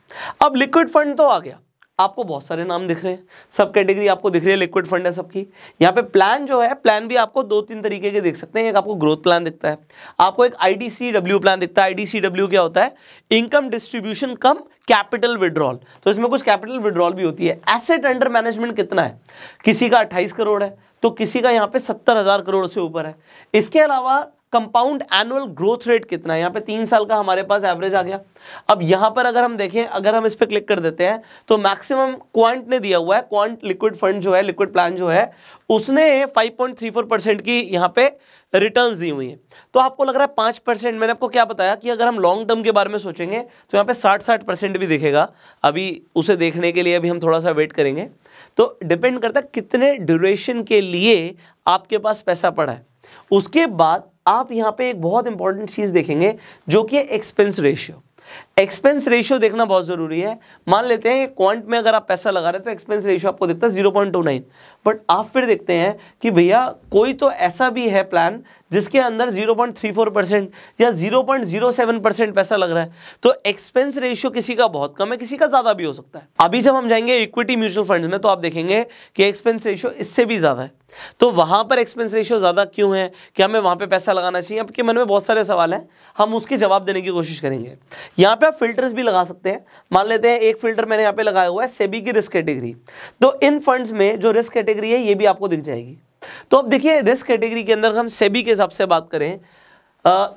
अब लिक्विड फंड तो आ गया आपको बहुत सारे नाम दिख रहे हैं सब कैटेगरी आपको दिख रही है लिक्विड फंड है सबकी यहाँ पे प्लान जो है प्लान भी आपको दो तीन तरीके के देख सकते हैं एक आपको ग्रोथ प्लान दिखता है आपको एक आईडीसीडब्ल्यू प्लान दिखता है आईडीसीडब्ल्यू क्या होता है income distribution cum capital withdrawal तो इसमें कुछ कैपिटल विड्रॉल भी होती है एसेट अंडर मैनेजमेंट कितना है किसी का अट्ठाईस करोड़ है तो किसी का यहाँ पे सत्तर हजार करोड़ से ऊपर है इसके अलावा कंपाउंड एनुअल ग्रोथ रेट कितना है यहाँ पे तीन साल का हमारे पास एवरेज आ गया अब यहां पर अगर हम देखें अगर हम इस पर क्लिक कर देते हैं तो मैक्सिमम क्वांट ने दिया हुआ है क्वांट लिक्विड फंड जो है लिक्विड प्लान जो है उसने 5.34 परसेंट की यहां पे रिटर्न्स दी हुई है तो आपको लग रहा है पांच परसेंट मैंने आपको क्या बताया कि अगर हम लॉन्ग टर्म के बारे में सोचेंगे तो यहाँ पे साठ साठ परसेंट भी दिखेगा अभी उसे देखने के लिए अभी हम थोड़ा सा वेट करेंगे तो डिपेंड करता है कितने ड्यूरेशन के लिए आपके पास पैसा पड़ा है उसके बाद आप यहाँ पे एक बहुत इंपॉर्टेंट चीज़ देखेंगे जो कि है एक्सपेंस रेशियो एक्सपेंस रेशियो देखना बहुत ज़रूरी है मान लेते हैं क्वांट में अगर आप पैसा लगा रहे हैं तो एक्सपेंस रेशियो आपको दिखता है zero point two nine but आप फिर देखते हैं कि भैया कोई तो ऐसा भी है प्लान जिसके अंदर 0.34 परसेंट या 0.07 परसेंट पैसा लग रहा है तो एक्सपेंस रेशियो किसी का बहुत कम है किसी का ज़्यादा भी हो सकता है अभी जब हम जाएंगे इक्विटी म्यूचुअल फंड्स में तो आप देखेंगे कि एक्सपेंस रेशियो इससे भी ज़्यादा है तो वहाँ पर एक्सपेंस रेशियो ज़्यादा क्यों है क्या हमें वहाँ पर पैसा लगाना चाहिए आपके मन में बहुत सारे सवाल हैं हम उसके जवाब देने की कोशिश करेंगे यहाँ पर आप फिल्टर्स भी लगा सकते हैं मान लेते हैं एक फिल्टर मैंने यहाँ पे लगाया हुआ है सेबी की रिस्क कैटेगरी तो इन फंड में जो रिस्क कैटेगरी है ये भी आपको दिख जाएगी तो अब देखिए रिस्क कैटेगरी के अंदर हम सेबी के हिसाब से बात करें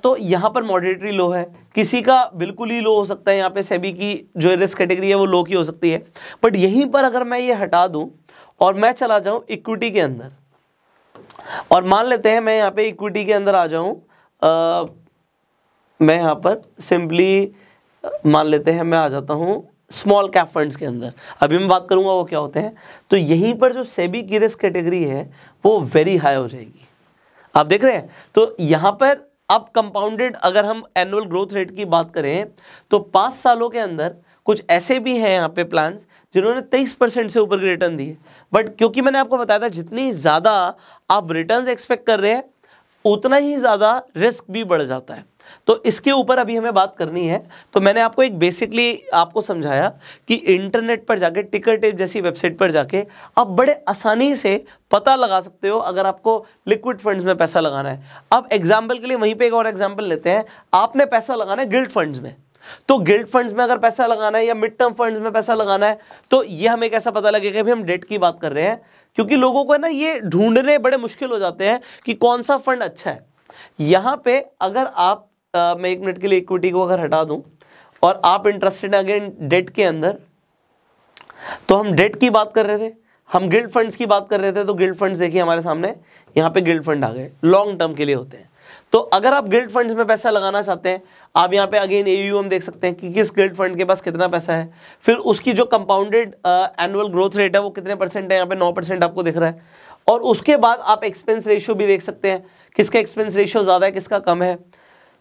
तो यहाँ पर मॉडरेटरी लो है किसी का बिल्कुल ही लो हो सकता है यहाँ पे सेबी की जो रिस्क कैटेगरी है वो लो की हो सकती है बट यहीं पर अगर मैं ये हटा दूँ और मैं चला जाऊँ इक्विटी के अंदर और मान लेते हैं मैं यहाँ पे इक्विटी के अंदर आ जाऊँ मैं यहाँ पर सिंपली मान लेते हैं मैं आ जाता हूँ स्मॉल कैप फंड्स के अंदर अभी मैं बात करूंगा वो क्या होते हैं तो यहीं पर जो सेबी की रिस्क कैटेगरी है वो वेरी हाई हो जाएगी आप देख रहे हैं तो यहाँ पर अब कंपाउंडेड अगर हम एनुअल ग्रोथ रेट की बात करें तो पांच सालों के अंदर कुछ ऐसे भी हैं यहाँ पे प्लान जिन्होंने 23 परसेंट से ऊपर के रिटर्न दिए बट क्योंकि मैंने आपको बताया था जितनी ज़्यादा आप रिटर्न्स एक्सपेक्ट कर रहे हैं उतना ही ज़्यादा रिस्क भी बढ़ जाता है तो इसके ऊपर अभी हमें बात करनी है तो मैंने आपको एक बेसिकली आपको समझाया कि इंटरनेट पर जाके टिकट जैसी वेबसाइट पर जाके आप बड़े आसानी से पता लगा सकते हो अगर आपको लिक्विड फंड्स में पैसा लगाना है अब एग्जाम्पल के लिए वहीं पर एक और एग्जाम्पल लेते हैं आपने पैसा लगाना है गिल्ड फंड्स में तो गिल्ड फंड्स में अगर पैसा लगाना है या मिड टर्म फंड्स में पैसा लगाना है तो ये हमें कैसा पता लगेगा कि हम डेट की बात कर रहे हैं क्योंकि लोगों को है ना ये ढूंढने बड़े मुश्किल हो जाते हैं कि कौन सा फंड अच्छा है यहाँ पे अगर आप मैं एक मिनट के लिए इक्विटी को अगर हटा दूं और आप इंटरेस्टेड अगेन डेट के अंदर तो हम डेट की बात कर रहे थे हम गिल्ड फंड्स की बात कर रहे थे तो गिल्ड फंड्स देखिए हमारे सामने यहाँ पे गिल्ड फंड आ गए लॉन्ग टर्म के लिए होते हैं तो अगर आप गिल्ड फंड्स में पैसा लगाना चाहते हैं आप यहाँ पे अगेन एयूएम देख सकते हैं कि किस गिल्ड फंड के पास कितना पैसा है फिर उसकी जो कंपाउंडेड एनुअल ग्रोथ रेट है वो कितने परसेंट है यहाँ पे नौ परसेंट आपको दिख रहा है और उसके बाद आप एक्सपेंस रेशियो भी देख सकते हैं किसका एक्सपेंस रेशियो ज़्यादा है किसका कम है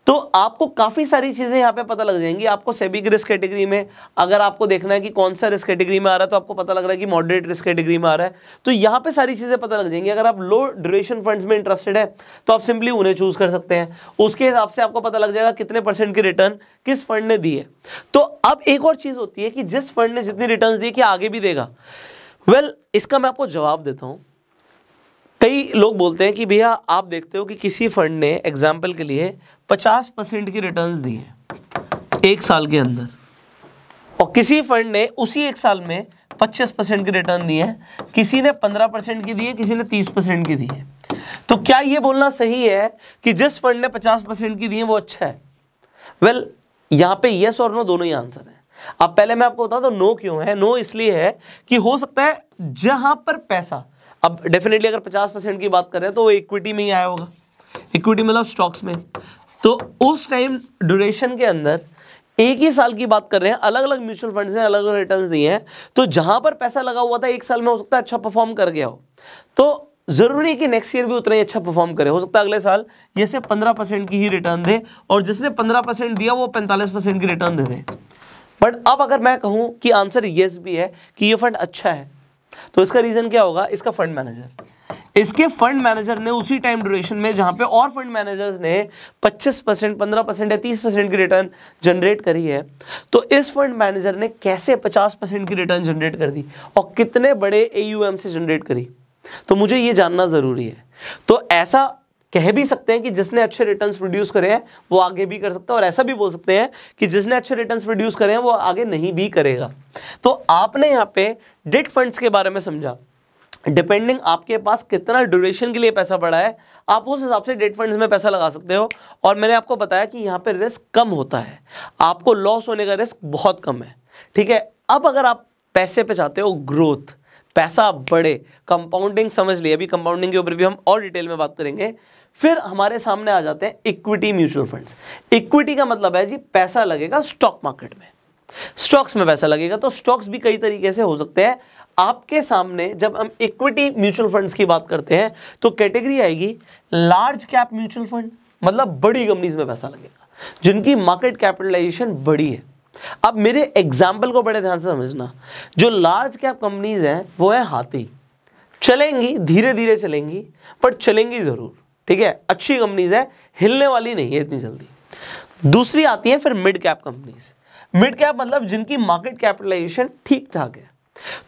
तो आपको काफ़ी सारी चीज़ें यहाँ पे पता लग जाएंगी आपको सेबी की रिस्क कैटेगरी में अगर आपको देखना है कि कौन सा रिस्क कैटेगरी में आ रहा है तो आपको पता लग रहा है कि मॉडरेट रिस्क कैटेगरी में आ रहा है तो यहाँ पे सारी चीज़ें पता लग जाएंगी अगर आप लो ड्यूरेशन फंड्स में इंटरेस्टेड है तो आप सिंपली उन्हें चूज़ कर सकते हैं उसके हिसाब से आपको पता लग जाएगा कितने परसेंट की रिटर्न किस फंड ने दी है तो अब एक और चीज़ होती है कि जिस फंड ने जितनी रिटर्न दी कि आगे भी देगा वेल इसका मैं आपको जवाब देता हूँ कई लोग बोलते हैं कि भैया आप देखते हो कि किसी फंड ने एग्जाम्पल के लिए 50 परसेंट की रिटर्न दी है एक साल के अंदर और किसी फंड ने उसी एक साल में 25 परसेंट की रिटर्न दी है किसी ने 15 परसेंट की दी है किसी ने 30 परसेंट की दी है तो क्या यह बोलना सही है कि जिस फंड ने 50 परसेंट की दी है वो अच्छा है वेल well, यहाँ पे यस और नो दोनों ही आंसर है अब पहले मैं आपको बताता तो नो क्यों है नो इसलिए है कि हो सकता है जहां पर पैसा अब डेफिनेटली अगर पचास परसेंट की बात करें तो वो इक्विटी में ही आया होगा इक्विटी मतलब स्टॉक्स में तो उस टाइम ड्यूरेशन के अंदर एक ही साल की बात कर रहे हैं अलग अलग म्यूचुअल फंड्स ने अलग अलग रिटर्न्स दिए हैं तो जहां पर पैसा लगा हुआ था एक साल में हो सकता है अच्छा परफॉर्म कर गया हो तो जरूरी है कि नेक्स्ट ईयर भी उतना ही अच्छा परफॉर्म करे हो सकता है अगले साल ये सिर्फ पंद्रह परसेंट की ही रिटर्न दे और जिसने पंद्रह परसेंट दिया वो पैंतालीस परसेंट की रिटर्न दे दे बट अब अगर मैं कहूँ कि आंसर येस भी है कि ये फंड अच्छा है तो इसका रीज़न क्या होगा इसका फंड मैनेजर इसके फंड मैनेजर ने उसी टाइम ड्यूरेशन में जहां पे और फंड मैनेजर्स ने 25 परसेंट पंद्रह परसेंट या 30 परसेंट की रिटर्न जनरेट करी है तो इस फंड मैनेजर ने कैसे 50 परसेंट की रिटर्न जनरेट कर दी और कितने बड़े एयूएम से जनरेट करी तो मुझे ये जानना ज़रूरी है तो ऐसा कह भी सकते हैं कि जिसने अच्छे रिटर्न्स प्रोड्यूस करे हैं वो आगे भी कर सकता है और ऐसा भी बोल सकते हैं कि जिसने अच्छे रिटर्न्स प्रोड्यूस करे हैं वो आगे नहीं भी करेगा तो आपने यहाँ पे डेट फंड्स के बारे में समझा डिपेंडिंग आपके पास कितना ड्यूरेशन के लिए पैसा पड़ा है आप उस हिसाब से डेट फंड्स में पैसा लगा सकते हो और मैंने आपको बताया कि यहाँ पर रिस्क कम होता है आपको लॉस होने का रिस्क बहुत कम है ठीक है अब अगर आप पैसे पे चाहते हो ग्रोथ पैसा बढ़े कंपाउंडिंग समझ लिए अभी कंपाउंडिंग के ऊपर भी हम और डिटेल में बात करेंगे फिर हमारे सामने आ जाते हैं इक्विटी म्यूचुअल फंड्स इक्विटी का मतलब है जी पैसा लगेगा स्टॉक मार्केट में स्टॉक्स में पैसा लगेगा तो स्टॉक्स भी कई तरीके से हो सकते हैं आपके सामने जब हम इक्विटी म्यूचुअल फंड्स की बात करते हैं तो कैटेगरी आएगी लार्ज कैप म्यूचुअल फंड मतलब बड़ी कंपनीज में पैसा लगेगा जिनकी मार्केट कैपिटलाइजेशन बड़ी है अब मेरे एग्जाम्पल को बड़े ध्यान से समझना जो लार्ज कैप कंपनीज हैं वो है हाथी चलेंगी धीरे धीरे चलेंगी पर चलेंगी ज़रूर ठीक है अच्छी कंपनीज है हिलने वाली नहीं है इतनी जल्दी दूसरी आती है फिर mid cap companies mid cap मतलब जिनकी मार्केट कैपिटलाइजेशन ठीक ठाक है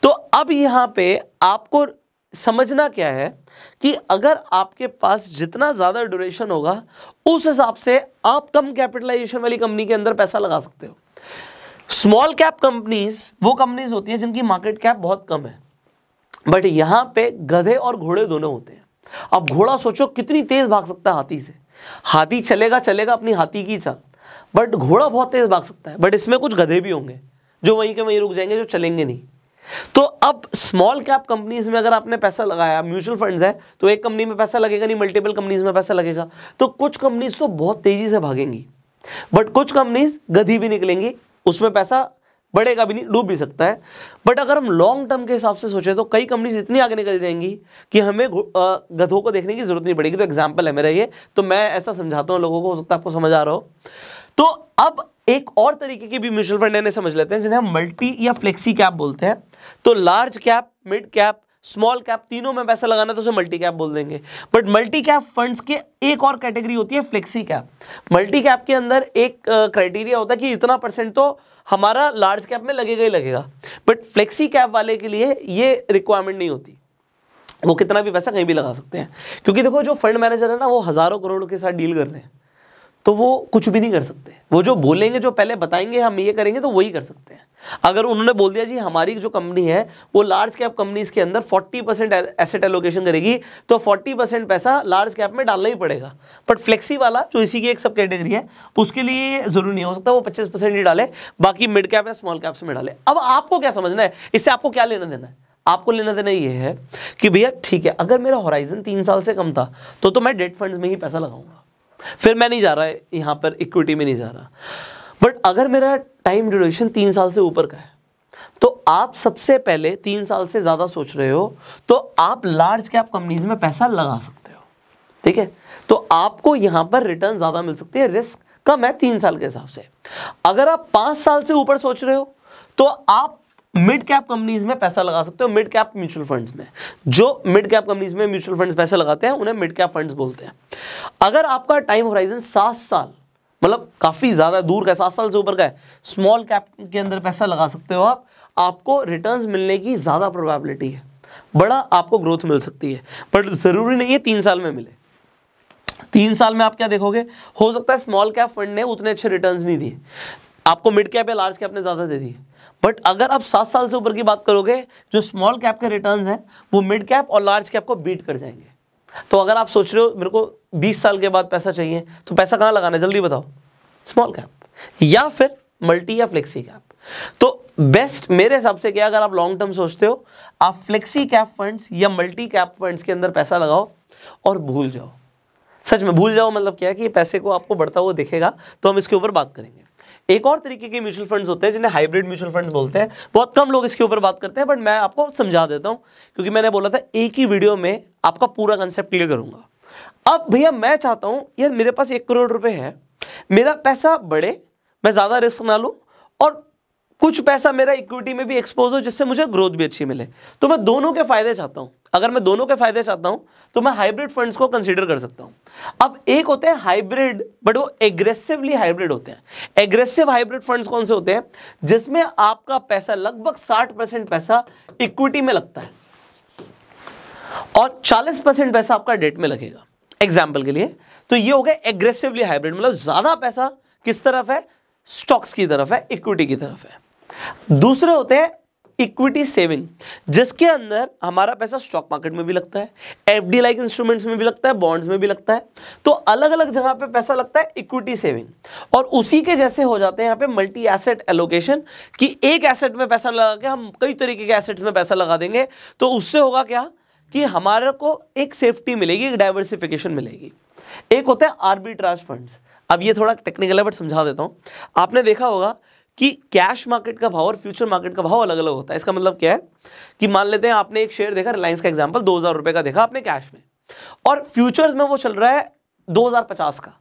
तो अब यहां पे आपको समझना क्या है कि अगर आपके पास जितना ज़्यादा ड्यूरेशन होगा उस हिसाब से आप कम कैपिटलाइजेशन वाली कंपनी के अंदर पैसा लगा सकते हो स्मॉल कैप कंपनीज वो कंपनीज होती है जिनकी मार्केट कैप बहुत कम है बट यहां पे गधे और घोड़े दोनों होते हैं अब घोड़ा सोचो कितनी तेज भाग सकता है हाथी से हाथी चलेगा चलेगा अपनी हाथी की चाल बट घोड़ा बहुत तेज भाग सकता है बट इसमें कुछ गधे भी होंगे जो वहीं के वहीं रुक जाएंगे जो चलेंगे नहीं तो अब स्मॉल कैप कंपनीज में अगर आपने पैसा लगाया म्यूचुअल फंड्स है तो एक कंपनी में पैसा लगेगा नहीं मल्टीपल कंपनीज में पैसा लगेगा तो कुछ कंपनीज तो बहुत तेजी से भागेंगी बट कुछ कंपनीज गधी भी निकलेंगी उसमें पैसा बढ़ेगा भी नहीं डूब भी सकता है बट अगर हम लॉन्ग टर्म के हिसाब से सोचें तो कई कंपनीज इतनी आगे निकल जाएंगी कि हमें गधों को देखने की जरूरत नहीं पड़ेगी तो एग्जाम्पल है मेरा ये तो मैं ऐसा समझाता हूँ लोगों को हो सकता है आपको समझ आ रहा हो तो अब एक और तरीके के भी म्यूचुअल फंड है समझ लेते हैं जिन्हें हम मल्टी या फ्लेक्सी कैप बोलते हैं तो large cap mid cap small cap तीनों में पैसा लगाना तो उसे मल्टी कैप बोल देंगे बट मल्टी कैप फंड्स के एक और कैटेगरी होती है फ्लेक्सी कैप मल्टी कैप के अंदर एक क्राइटेरिया होता है कि इतना परसेंट तो हमारा लार्ज कैप में लगेगा ही लगेगा बट फ्लेक्सी कैप वाले के लिए ये रिक्वायरमेंट नहीं होती वो कितना भी पैसा कहीं भी लगा सकते हैं क्योंकि देखो जो फंड मैनेजर है ना वो हज़ारों करोड़ के साथ डील कर रहे हैं तो वो कुछ भी नहीं कर सकते वो जो बोलेंगे जो पहले बताएंगे हम ये करेंगे तो वही कर सकते हैं अगर उन्होंने बोल दिया जी हमारी जो कंपनी है वो लार्ज कैप कंपनीज के अंदर 40 परसेंट एसेट एलोकेशन करेगी तो 40 परसेंट पैसा लार्ज कैप में डालना ही पड़ेगा बट फ्लेक्सी वाला जो इसी की एक सब कैटेगरी है उसके लिए जरूरी नहीं हो सकता वो 25 परसेंट ही डाले बाकी मिड कैप या स्मॉल कैप्स में डाले अब आपको क्या समझना है इससे आपको क्या लेना देना है आपको लेना देना ये है कि भैया ठीक है अगर मेरा हॉराइजन तीन साल से कम था तो, तो मैं डेट फंड में ही पैसा लगाऊंगा फिर मैं नहीं जा रहा है यहाँ पर इक्विटी में नहीं जा रहा बट अगर मेरा टाइम ड्यूरेशन तीन साल से ऊपर का है तो आप सबसे पहले तीन साल से ज़्यादा सोच रहे हो तो आप लार्ज कैप कंपनीज में पैसा लगा सकते हो ठीक है तो आपको यहाँ पर रिटर्न ज़्यादा मिल सकती है रिस्क कम है तीन साल के हिसाब से अगर आप पाँच साल से ऊपर सोच रहे हो तो आप मिड कैप कंपनीज में पैसा लगा सकते हो मिड कैप म्यूचुअल फंड्स में जो मिड कैप कंपनीज में म्यूचुअल फंड्स पैसे लगाते हैं उन्हें मिड कैप फंड्स बोलते हैं अगर आपका टाइम होराइजन सात साल मतलब काफ़ी ज़्यादा दूर का सात साल से ऊपर का है स्मॉल कैप के अंदर पैसा लगा सकते हो आप आपको रिटर्न मिलने की ज़्यादा प्रोबेबिलिटी है बड़ा आपको ग्रोथ मिल सकती है बट ज़रूरी नहीं है तीन साल में मिले तीन साल में आप क्या देखोगे हो सकता है स्मॉल कैप फंड ने उतने अच्छे रिटर्न नहीं दिए आपको मिड कैप या लार्ज कैप ने ज़्यादा दे दिए बट अगर आप सात साल से ऊपर की बात करोगे जो स्मॉल कैप के रिटर्न हैं वो मिड कैप और लार्ज कैप को बीट कर जाएंगे तो अगर आप सोच रहे हो मेरे को 20 साल के बाद पैसा चाहिए तो पैसा कहाँ लगाना है जल्दी बताओ स्मॉल कैप या फिर मल्टी या फ्लेक्सी कैप तो बेस्ट मेरे हिसाब से क्या अगर आप लॉन्ग टर्म सोचते हो आप फ्लेक्सी कैप फंड्स या मल्टी कैप फंड्स के अंदर पैसा लगाओ और भूल जाओ सच में भूल जाओ मतलब क्या है कि पैसे को आपको बढ़ता हुआ दिखेगा तो हम इसके ऊपर बात करेंगे एक और तरीके के म्यूचुअल फंड्स होते हैं जिन्हें हाइब्रिड म्यूचुअल फंड्स बोलते हैं बहुत कम लोग इसके ऊपर बात करते हैं बट मैं आपको समझा देता हूँ क्योंकि मैंने बोला था एक ही वीडियो में आपका पूरा कंसेप्ट क्लियर करूंगा अब भैया मैं चाहता हूँ यार मेरे पास एक करोड़ रुपए है मेरा पैसा बढ़े मैं ज़्यादा रिस्क ना लूँ और कुछ पैसा मेरा इक्विटी में भी एक्सपोज हो जिससे मुझे ग्रोथ भी अच्छी मिले तो मैं दोनों के फायदे चाहता हूँ अगर मैं दोनों के फायदे चाहता हूं तो मैं हाइब्रिड फंड्स को कंसीडर कर सकता हूं अब एक होते हैं हाइब्रिड बट वो एग्रेसिवली हाइब्रिड होते हैं एग्रेसिव हाइब्रिड फंड्स कौन से होते हैं जिसमें आपका पैसा लगभग 60 परसेंट पैसा इक्विटी में लगता है और 40 परसेंट पैसा आपका डेट में लगेगा एग्जाम्पल के लिए तो यह हो गया एग्रेसिवली हाइब्रिड मतलब ज्यादा पैसा किस तरफ है स्टॉक्स की तरफ है इक्विटी की तरफ है दूसरे होते हैं इक्विटी सेविंग जिसके अंदर हमारा पैसा स्टॉक मार्केट में भी लगता है एफ डी लाइक इंस्ट्रूमेंट्स में भी लगता है बॉन्ड्स में भी लगता है तो अलग अलग जगह पे पैसा लगता है इक्विटी सेविंग और उसी के जैसे हो जाते हैं यहाँ पे मल्टी एसेट एलोकेशन कि एक एसेट में पैसा लगा के हम कई तरीके के एसेट्स में पैसा लगा देंगे तो उससे होगा क्या कि हमारे को एक सेफ्टी मिलेगी एक डाइवर्सिफिकेशन मिलेगी एक होता है आर्बिट्राज फंड्स अब ये थोड़ा टेक्निकल है बट समझा देता हूँ आपने देखा होगा कि कैश मार्केट का भाव और फ्यूचर मार्केट का भाव अलग अलग होता है इसका मतलब क्या है कि मान लेते हैं आपने एक शेयर देखा रिलायंस का एग्जाम्पल दो हज़ार रुपए का देखा आपने कैश में और फ्यूचर्स में वो चल रहा है दो हज़ार पचास का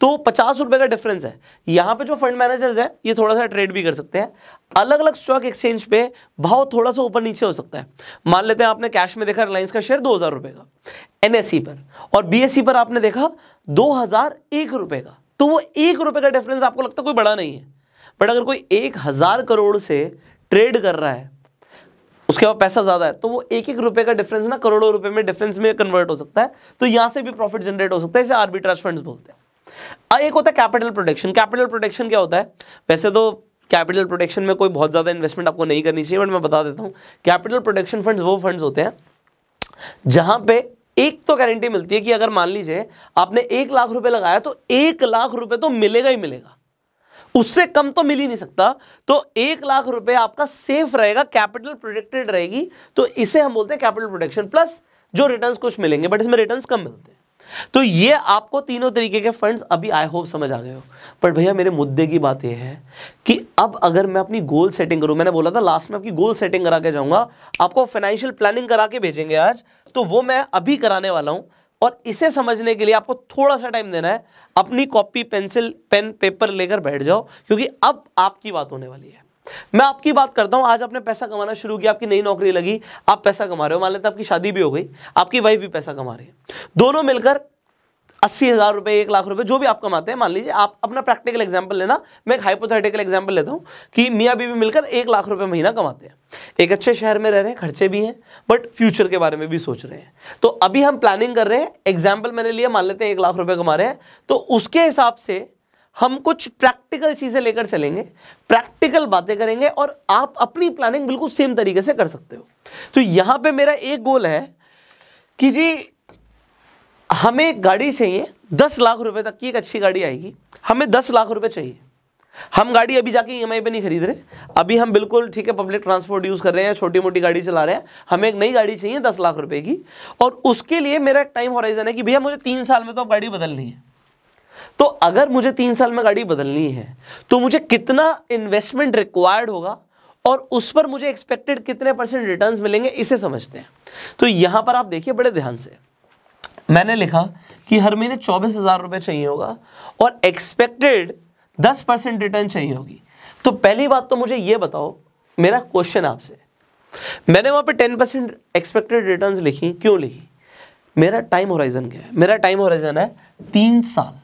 तो पचास रुपए का डिफरेंस है यहां पे जो फंड मैनेजर्स है ये थोड़ा सा ट्रेड भी कर सकते हैं अलग अलग स्टॉक एक्सचेंज पे भाव थोड़ा सा ऊपर नीचे हो सकता है मान लेते हैं आपने कैश में देखा रिलायंस का शेयर दो हज़ार रुपए का एनएससी e पर और बीएससी e पर आपने देखा दो हज़ार एक रुपए का तो वो एक रुपए का डिफरेंस आपको लगता कोई बड़ा नहीं है बट अगर कोई एक हज़ार करोड़ से ट्रेड कर रहा है उसके बाद पैसा ज़्यादा है तो वो एक एक रुपए का डिफरेंस ना करोड़ों रुपए में डिफरेंस में कन्वर्ट हो सकता है तो यहाँ से भी प्रॉफिट जनरेट हो सकता है इसे आर्बिट्रेज फंड्स बोलते हैं एक होता है कैपिटल प्रोटेक्शन कैपिटल प्रोटेक्शन क्या होता है वैसे तो कैपिटल प्रोटेक्शन में कोई बहुत ज़्यादा इन्वेस्टमेंट आपको नहीं करनी चाहिए बट मैं बता देता हूँ कैपिटल प्रोटेक्शन फंड वो फंड होते हैं जहाँ पे एक तो गारंटी मिलती है कि अगर मान लीजिए आपने एक लाख रुपए लगाया तो एक लाख रुपए तो मिलेगा ही मिलेगा उससे कम तो मिल ही नहीं सकता तो एक लाख रुपए आपका सेफ रहेगा कैपिटल प्रोटेक्टेड रहेगी तो इसे हम बोलते हैं कैपिटल प्रोटेक्शन प्लस जो रिटर्न्स कुछ मिलेंगे बट इसमें रिटर्न्स कम मिलते हैं तो ये आपको तीनों तरीके के फंड्स अभी आई होप समझ आ गए हो पर भैया मेरे मुद्दे की बात यह है कि अब अगर मैं अपनी गोल सेटिंग करूं मैंने बोला था लास्ट में आपकी गोल सेटिंग करा के जाऊंगा आपको फाइनेंशियल प्लानिंग करा के भेजेंगे आज तो वो मैं अभी कराने वाला हूं और इसे समझने के लिए आपको थोड़ा सा टाइम देना है अपनी कॉपी पेंसिल पेन पेपर लेकर बैठ जाओ क्योंकि अब आपकी बात होने वाली है मैं आपकी बात करता हूं आज आपने पैसा कमाना शुरू किया आपकी नई नौकरी लगी आप पैसा कमा रहे हो मान लेते आपकी शादी भी हो गई आपकी वाइफ भी पैसा कमा रही है दोनों मिलकर अस्सी हज़ार रुपए एक लाख रुपए जो भी आप कमाते हैं मान लीजिए आप अपना प्रैक्टिकल एग्जाम्पल लेना मैं एक हाइपोथेटिकल एग्जाम्पल लेता हूँ कि मियाँ बीबी मिलकर एक लाख रुपए महीना कमाते हैं एक अच्छे शहर में रह रहे हैं खर्चे भी हैं बट फ्यूचर के बारे में भी सोच रहे हैं तो अभी हम प्लानिंग कर रहे हैं एग्जाम्पल मैंने लिया मान लेते हैं एक लाख रुपए कमा रहे हैं तो उसके हिसाब से हम कुछ प्रैक्टिकल चीज़ें लेकर चलेंगे प्रैक्टिकल बातें करेंगे और आप अपनी प्लानिंग बिल्कुल सेम तरीके से कर सकते हो तो यहां पे मेरा एक गोल है कि जी हमें गाड़ी चाहिए दस लाख रुपए तक की एक अच्छी गाड़ी आएगी हमें दस लाख रुपए चाहिए हम गाड़ी अभी जाके ई e पे नहीं खरीद रहे अभी हम बिल्कुल ठीक है पब्लिक ट्रांसपोर्ट यूज़ कर रहे हैं छोटी मोटी गाड़ी चला रहे हैं हमें एक नई गाड़ी चाहिए दस लाख रुपए की और उसके लिए मेरा एक टाइम हॉराइजन है कि भैया मुझे तीन साल में तो अब गाड़ी बदलनी है तो अगर मुझे तीन साल में गाड़ी बदलनी है तो मुझे कितना इन्वेस्टमेंट रिक्वायर्ड होगा और उस पर मुझे एक्सपेक्टेड कितने परसेंट रिटर्न मिलेंगे इसे समझते हैं तो यहाँ पर आप देखिए बड़े ध्यान से मैंने लिखा कि हर महीने चौबीस हज़ार रुपये चाहिए होगा और एक्सपेक्टेड दस परसेंट रिटर्न चाहिए होगी तो पहली बात तो मुझे ये बताओ मेरा क्वेश्चन आपसे मैंने वहां पे टेन परसेंट एक्सपेक्टेड रिटर्न लिखी क्यों लिखी मेरा टाइम होराइजन क्या है मेरा टाइम होराइजन है तीन साल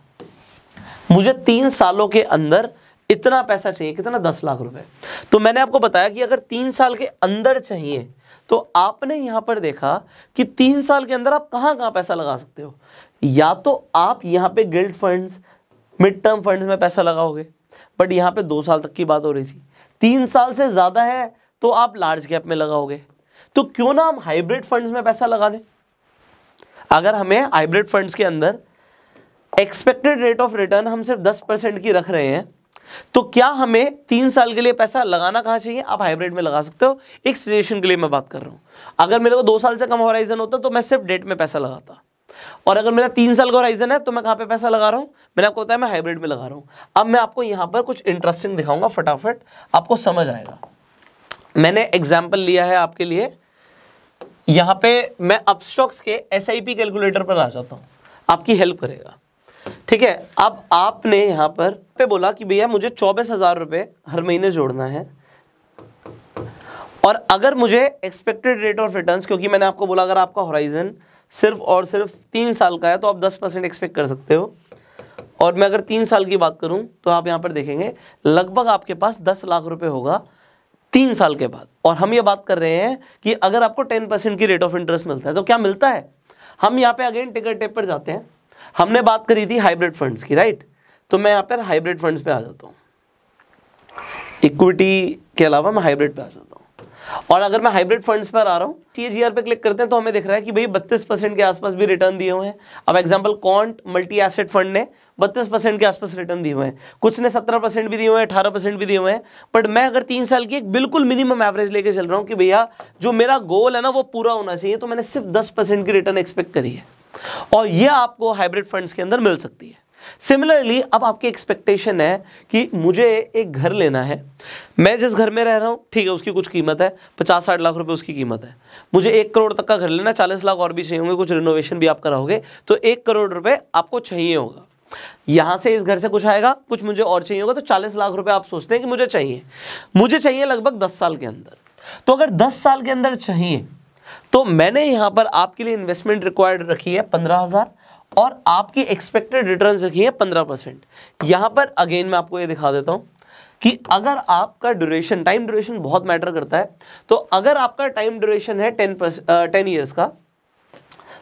मुझे तीन सालों के अंदर इतना पैसा चाहिए कितना दस लाख रुपए तो मैंने आपको बताया कि अगर तीन साल के अंदर चाहिए तो आपने यहां पर देखा कि तीन साल के अंदर आप कहां कहां पैसा लगा सकते हो या तो आप यहां पे gilt funds mid term funds में पैसा लगाओगे बट यहाँ पे दो साल तक की बात हो रही थी तीन साल से ज़्यादा है तो आप लार्ज कैप में लगाओगे तो क्यों ना हम हाइब्रिड फंड्स में पैसा लगा दें अगर हमें हाइब्रिड फंड्स के अंदर एक्सपेक्टेड रेट ऑफ रिटर्न हम सिर्फ दस परसेंट की रख रहे हैं तो क्या हमें तीन साल के लिए पैसा लगाना कहाँ चाहिए आप हाइब्रिड में लगा सकते हो एक सिचुएशन के लिए मैं बात कर रहा हूँ अगर मेरे को दो साल से कम होराइजन होता तो मैं सिर्फ डेट में पैसा लगाता और अगर मेरा तीन साल का होराइजन है तो मैं कहाँ पे पैसा लगा रहा हूँ मैंने आपको बताया मैं हाइब्रिड में लगा रहा हूँ अब मैं आपको यहाँ पर कुछ इंटरेस्टिंग दिखाऊंगा फटाफट आपको समझ आएगा मैंने एग्जाम्पल लिया है आपके लिए यहाँ पे मैं अपस्टॉक्स के एस कैलकुलेटर पर आ जाता हूँ आपकी हेल्प करेगा ठीक है अब आपने यहाँ पर पे बोला कि भैया मुझे चौबीस हज़ार रुपये हर महीने जोड़ना है और अगर मुझे एक्सपेक्टेड रेट ऑफ रिटर्न्स क्योंकि मैंने आपको बोला अगर आपका होराइजन सिर्फ और सिर्फ तीन साल का है तो आप दस परसेंट एक्सपेक्ट कर सकते हो और मैं अगर तीन साल की बात करूं तो आप यहां पर देखेंगे लगभग आपके पास दस लाख रुपए होगा तीन साल के बाद और हम ये बात कर रहे हैं कि अगर आपको टेन परसेंट की रेट ऑफ इंटरेस्ट मिलता है तो क्या मिलता है हम यहाँ पे अगेन टिकट टेप पर जाते हैं हमने बात करी थी हाइब्रिड फंड्स की राइट तो मैं यहाँ पर हाइब्रिड फंड्स पे आ जाता हूँ इक्विटी के अलावा मैं हाइब्रिड पे आ जाता हूँ और अगर मैं हाइब्रिड फंड्स पर आ रहा हूँ सी जी पे क्लिक करते हैं तो हमें दिख रहा है कि भाई बत्तीस परसेंट के आसपास भी रिटर्न दिए हुए हैं अब example Quant multi asset fund ने बत्तीस परसेंट के आसपास रिटर्न दिए हुए हैं कुछ ने सत्रह परसेंट भी दिए हुए हैं अठारह परसेंट भी दिए हुए हैं बट मैं अगर तीन साल की एक बिल्कुल मिनिमम एवरेज लेके चल रहा हूँ कि भैया जो मेरा गोल है ना वो पूरा होना चाहिए तो मैंने सिर्फ दस परसेंट की रिटर्न एक्सपेक्ट करी है और यह आपको हाइब्रिड फंड के अंदर मिल सकती है सिमिलरली अब आपकी एक्सपेक्टेशन है कि मुझे एक घर लेना है मैं जिस घर में रह रहा हूँ ठीक है उसकी कुछ कीमत है पचास साठ लाख रुपए उसकी कीमत है मुझे एक करोड़ तक का घर लेना चालीस लाख और भी चाहिए होंगे कुछ रिनोवेशन भी आप कराओगे तो एक करोड़ रुपए आपको चाहिए होगा यहां से इस घर से कुछ आएगा कुछ मुझे और चाहिए होगा तो चालीस लाख रुपए आप सोचते हैं कि मुझे चाहिए मुझे चाहिए लगभग दस साल के अंदर तो अगर दस साल के अंदर चाहिए तो मैंने यहां पर आपके लिए इन्वेस्टमेंट रिक्वायर्ड रखी है पंद्रह हजार और आपकी एक्सपेक्टेड रिटर्न रखी है पंद्रह परसेंट यहाँ पर अगेन मैं आपको ये दिखा देता हूँ कि अगर आपका ड्यूरेशन टाइम ड्यूरेशन बहुत मैटर करता है तो अगर आपका टाइम ड्यूरेशन है टेन टेन ईयर्स का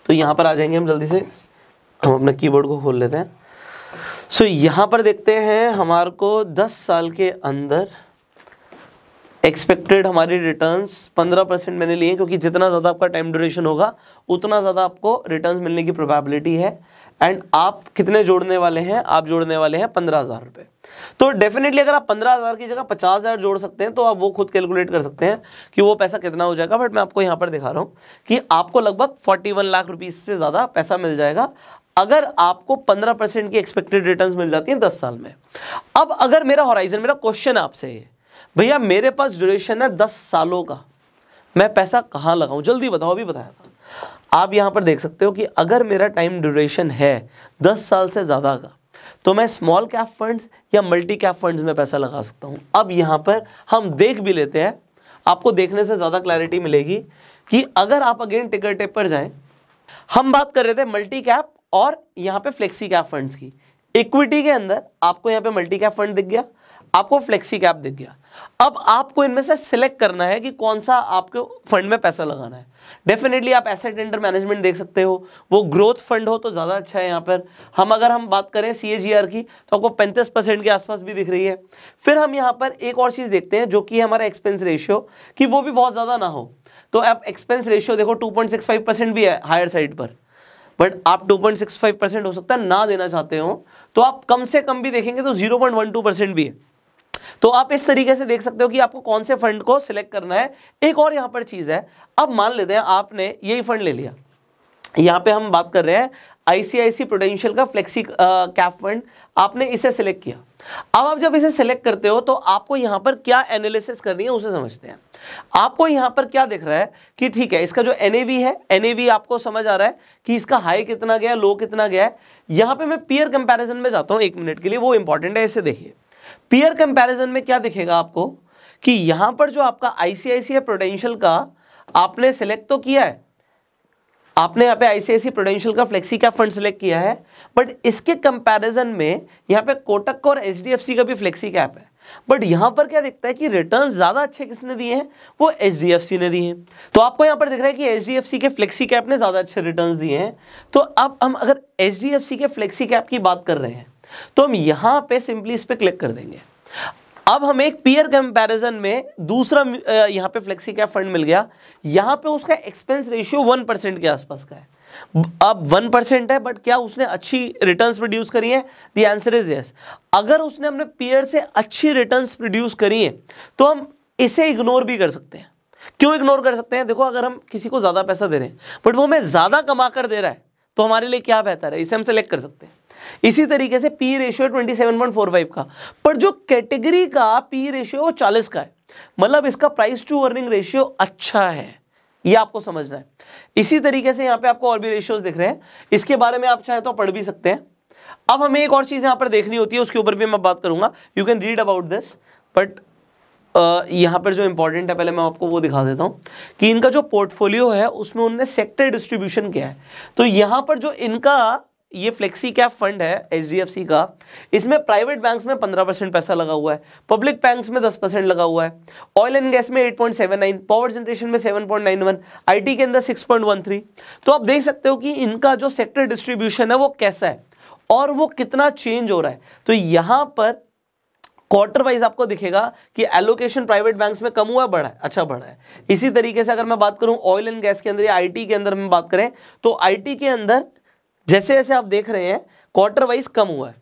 तो यहाँ पर आ जाएंगे हम जल्दी से हम अपना कीबोर्ड को खोल लेते हैं सो so, यहाँ पर देखते हैं हमारे को दस साल के अंदर एक्सपेक्टेड हमारी रिटर्न्स 15 परसेंट मैंने लिए क्योंकि जितना ज़्यादा आपका टाइम ड्यूरेशन होगा उतना ज़्यादा आपको रिटर्न्स मिलने की प्रोबेबिलिटी है एंड आप कितने जोड़ने वाले हैं आप जोड़ने वाले हैं पंद्रह हज़ार रुपये तो डेफिनेटली अगर आप पंद्रह हज़ार की जगह पचास हज़ार जोड़ सकते हैं तो आप वो खुद कैलकुलेट कर सकते हैं कि वो पैसा कितना हो जाएगा बट मैं आपको यहाँ पर दिखा रहा हूँ कि आपको लगभग फोर्टी वन लाख रुपीज़ से ज़्यादा पैसा मिल जाएगा अगर आपको 15 परसेंट की एक्सपेक्टेड रिटर्न्स मिल जाती हैं 10 साल में अब अगर मेरा हॉराइजन मेरा क्वेश्चन आपसे है भैया मेरे पास ड्यूरेशन है दस सालों का मैं पैसा कहाँ लगाऊँ जल्दी बताओ अभी बताया था आप यहाँ पर देख सकते हो कि अगर मेरा टाइम ड्यूरेशन है दस साल से ज़्यादा का तो मैं स्मॉल कैप फंड्स या मल्टी कैप फंड्स में पैसा लगा सकता हूँ अब यहाँ पर हम देख भी लेते हैं आपको देखने से ज़्यादा क्लैरिटी मिलेगी कि अगर आप अगेन टिकर टेप पर जाएँ हम बात कर रहे थे मल्टी कैप और यहाँ पर फ्लेक्सी कैप फंड्स की इक्विटी के अंदर आपको यहाँ पर मल्टी कैप फंड दिख गया आपको फ्लेक्सी कैप दिख गया अब आपको इनमें से सिलेक्ट करना है कि कौन सा आपके फंड में पैसा लगाना है डेफिनेटली आप एसेट एंटर मैनेजमेंट देख सकते हो वो ग्रोथ फंड हो तो ज़्यादा अच्छा है यहाँ पर हम अगर हम बात करें सी की तो आपको पैंतीस परसेंट के आसपास भी दिख रही है फिर हम यहाँ पर एक और चीज़ देखते हैं जो कि है हमारा एक्सपेंस रेशियो कि वो भी बहुत ज़्यादा ना हो तो आप एक्सपेंस रेशियो देखो टू भी है हायर साइड पर बट आप 2.65 परसेंट हो सकता है ना देना चाहते हो तो आप कम से कम भी देखेंगे तो 0.12 परसेंट भी है तो आप इस तरीके से देख सकते हो कि आपको कौन से फंड को सिलेक्ट करना है एक और यहां पर चीज़ है अब मान लेते हैं आपने यही फंड ले लिया यहां पे हम बात कर रहे हैं आईसीआईसी प्रोडेंशियल का फ्लेक्सी कैप फंड आपने इसे सिलेक्ट किया अब आप जब इसे सिलेक्ट करते हो तो आपको यहां पर क्या एनालिसिस करनी है उसे समझते हैं आपको यहां पर क्या दिख रहा है कि ठीक है इसका जो एनएवी है एनएवी आपको समझ आ रहा है कि इसका हाई कितना गया लो कितना गया है पे मैं पीयर कंपैरिजन में जाता हूँ एक मिनट के लिए वो इंपॉर्टेंट है इसे देखिए पीयर कंपैरिजन में क्या दिखेगा आपको कि यहां पर जो आपका आईसीआईसीआई प्रोडेंशियल का आपने सेलेक्ट तो किया है आपने यहां पे आईसीआईसी प्रोडेंशियल का फ्लेक्सी कैप फंड सेलेक्ट किया है बट इसके कंपैरिजन में यहां पे कोटक और एचडीएफसी का भी फ्लेक्सी कैप है बट यहां पर क्या दिखता है कि रिटर्न ज़्यादा अच्छे किसने दिए हैं वो एचडीएफसी ने दिए हैं तो आपको यहां पर दिख रहा है कि एचडीएफसी के फ्लेक्सी कैप ने ज़्यादा अच्छे रिटर्न दिए हैं तो अब हम अगर एचडीएफसी के फ्लेक्सी कैप की बात कर रहे हैं तो हम यहां पे सिंपली इस पर क्लिक कर देंगे अब हमें एक पीयर कंपैरिजन में दूसरा यहां पे फ्लेक्सी कैप फंड मिल गया यहां पे उसका एक्सपेंस रेशियो वन परसेंट के आसपास का है अब वन परसेंट है बट क्या उसने अच्छी रिटर्न्स प्रोड्यूस करी है द आंसर इज यस अगर उसने अपने पीयर से अच्छी रिटर्न्स प्रोड्यूस करी है तो हम इसे इग्नोर भी कर सकते हैं क्यों इग्नोर कर सकते हैं देखो अगर हम किसी को ज़्यादा पैसा दे रहे हैं बट वो हमें ज़्यादा कमा कर दे रहा है तो हमारे लिए क्या बेहतर है इसे हम सेलेक्ट कर सकते हैं इसी तरीके से P ratio twenty seven point four five का पर जो कैटेगरी का पी रेशियो चालीस का है मतलब इसका प्राइस टू अर्निंग रेशियो अच्छा है ये आपको समझना है इसी तरीके से यहां पे आपको और भी रेशियोज दिख रहे हैं इसके बारे में आप चाहे तो पढ़ भी सकते हैं अब हमें एक और चीज़ यहां पर देखनी होती है उसके ऊपर भी मैं बात करूंगा you can read about this but यहां पर जो इंपॉर्टेंट है पहले मैं आपको वो दिखा देता हूं कि इनका जो पोर्टफोलियो है उसमें उनने सेक्टर डिस्ट्रीब्यूशन किया है तो यहां पर जो इनका ये फ्लेक्सी कैप फंड है एच का इसमें प्राइवेट बैंक्स में 15 परसेंट पैसा लगा हुआ है पब्लिक बैंक्स में 10 परसेंट लगा हुआ है ऑयल एंड गैस में 8.79 पावर जनरेशन में 7.91 आईटी के अंदर 6.13 तो आप देख सकते हो कि इनका जो सेक्टर डिस्ट्रीब्यूशन है वो कैसा है और वो कितना चेंज हो रहा है तो यहाँ पर क्वार्टर वाइज आपको दिखेगा कि एलोकेशन प्राइवेट बैंक्स में कम हुआ है बढ़ा है अच्छा बढ़ा है इसी तरीके से अगर मैं बात करूं ऑयल एंड गैस के अंदर या आईटी के अंदर में बात करें तो आईटी के अंदर जैसे जैसे आप देख रहे हैं क्वार्टर वाइज कम हुआ है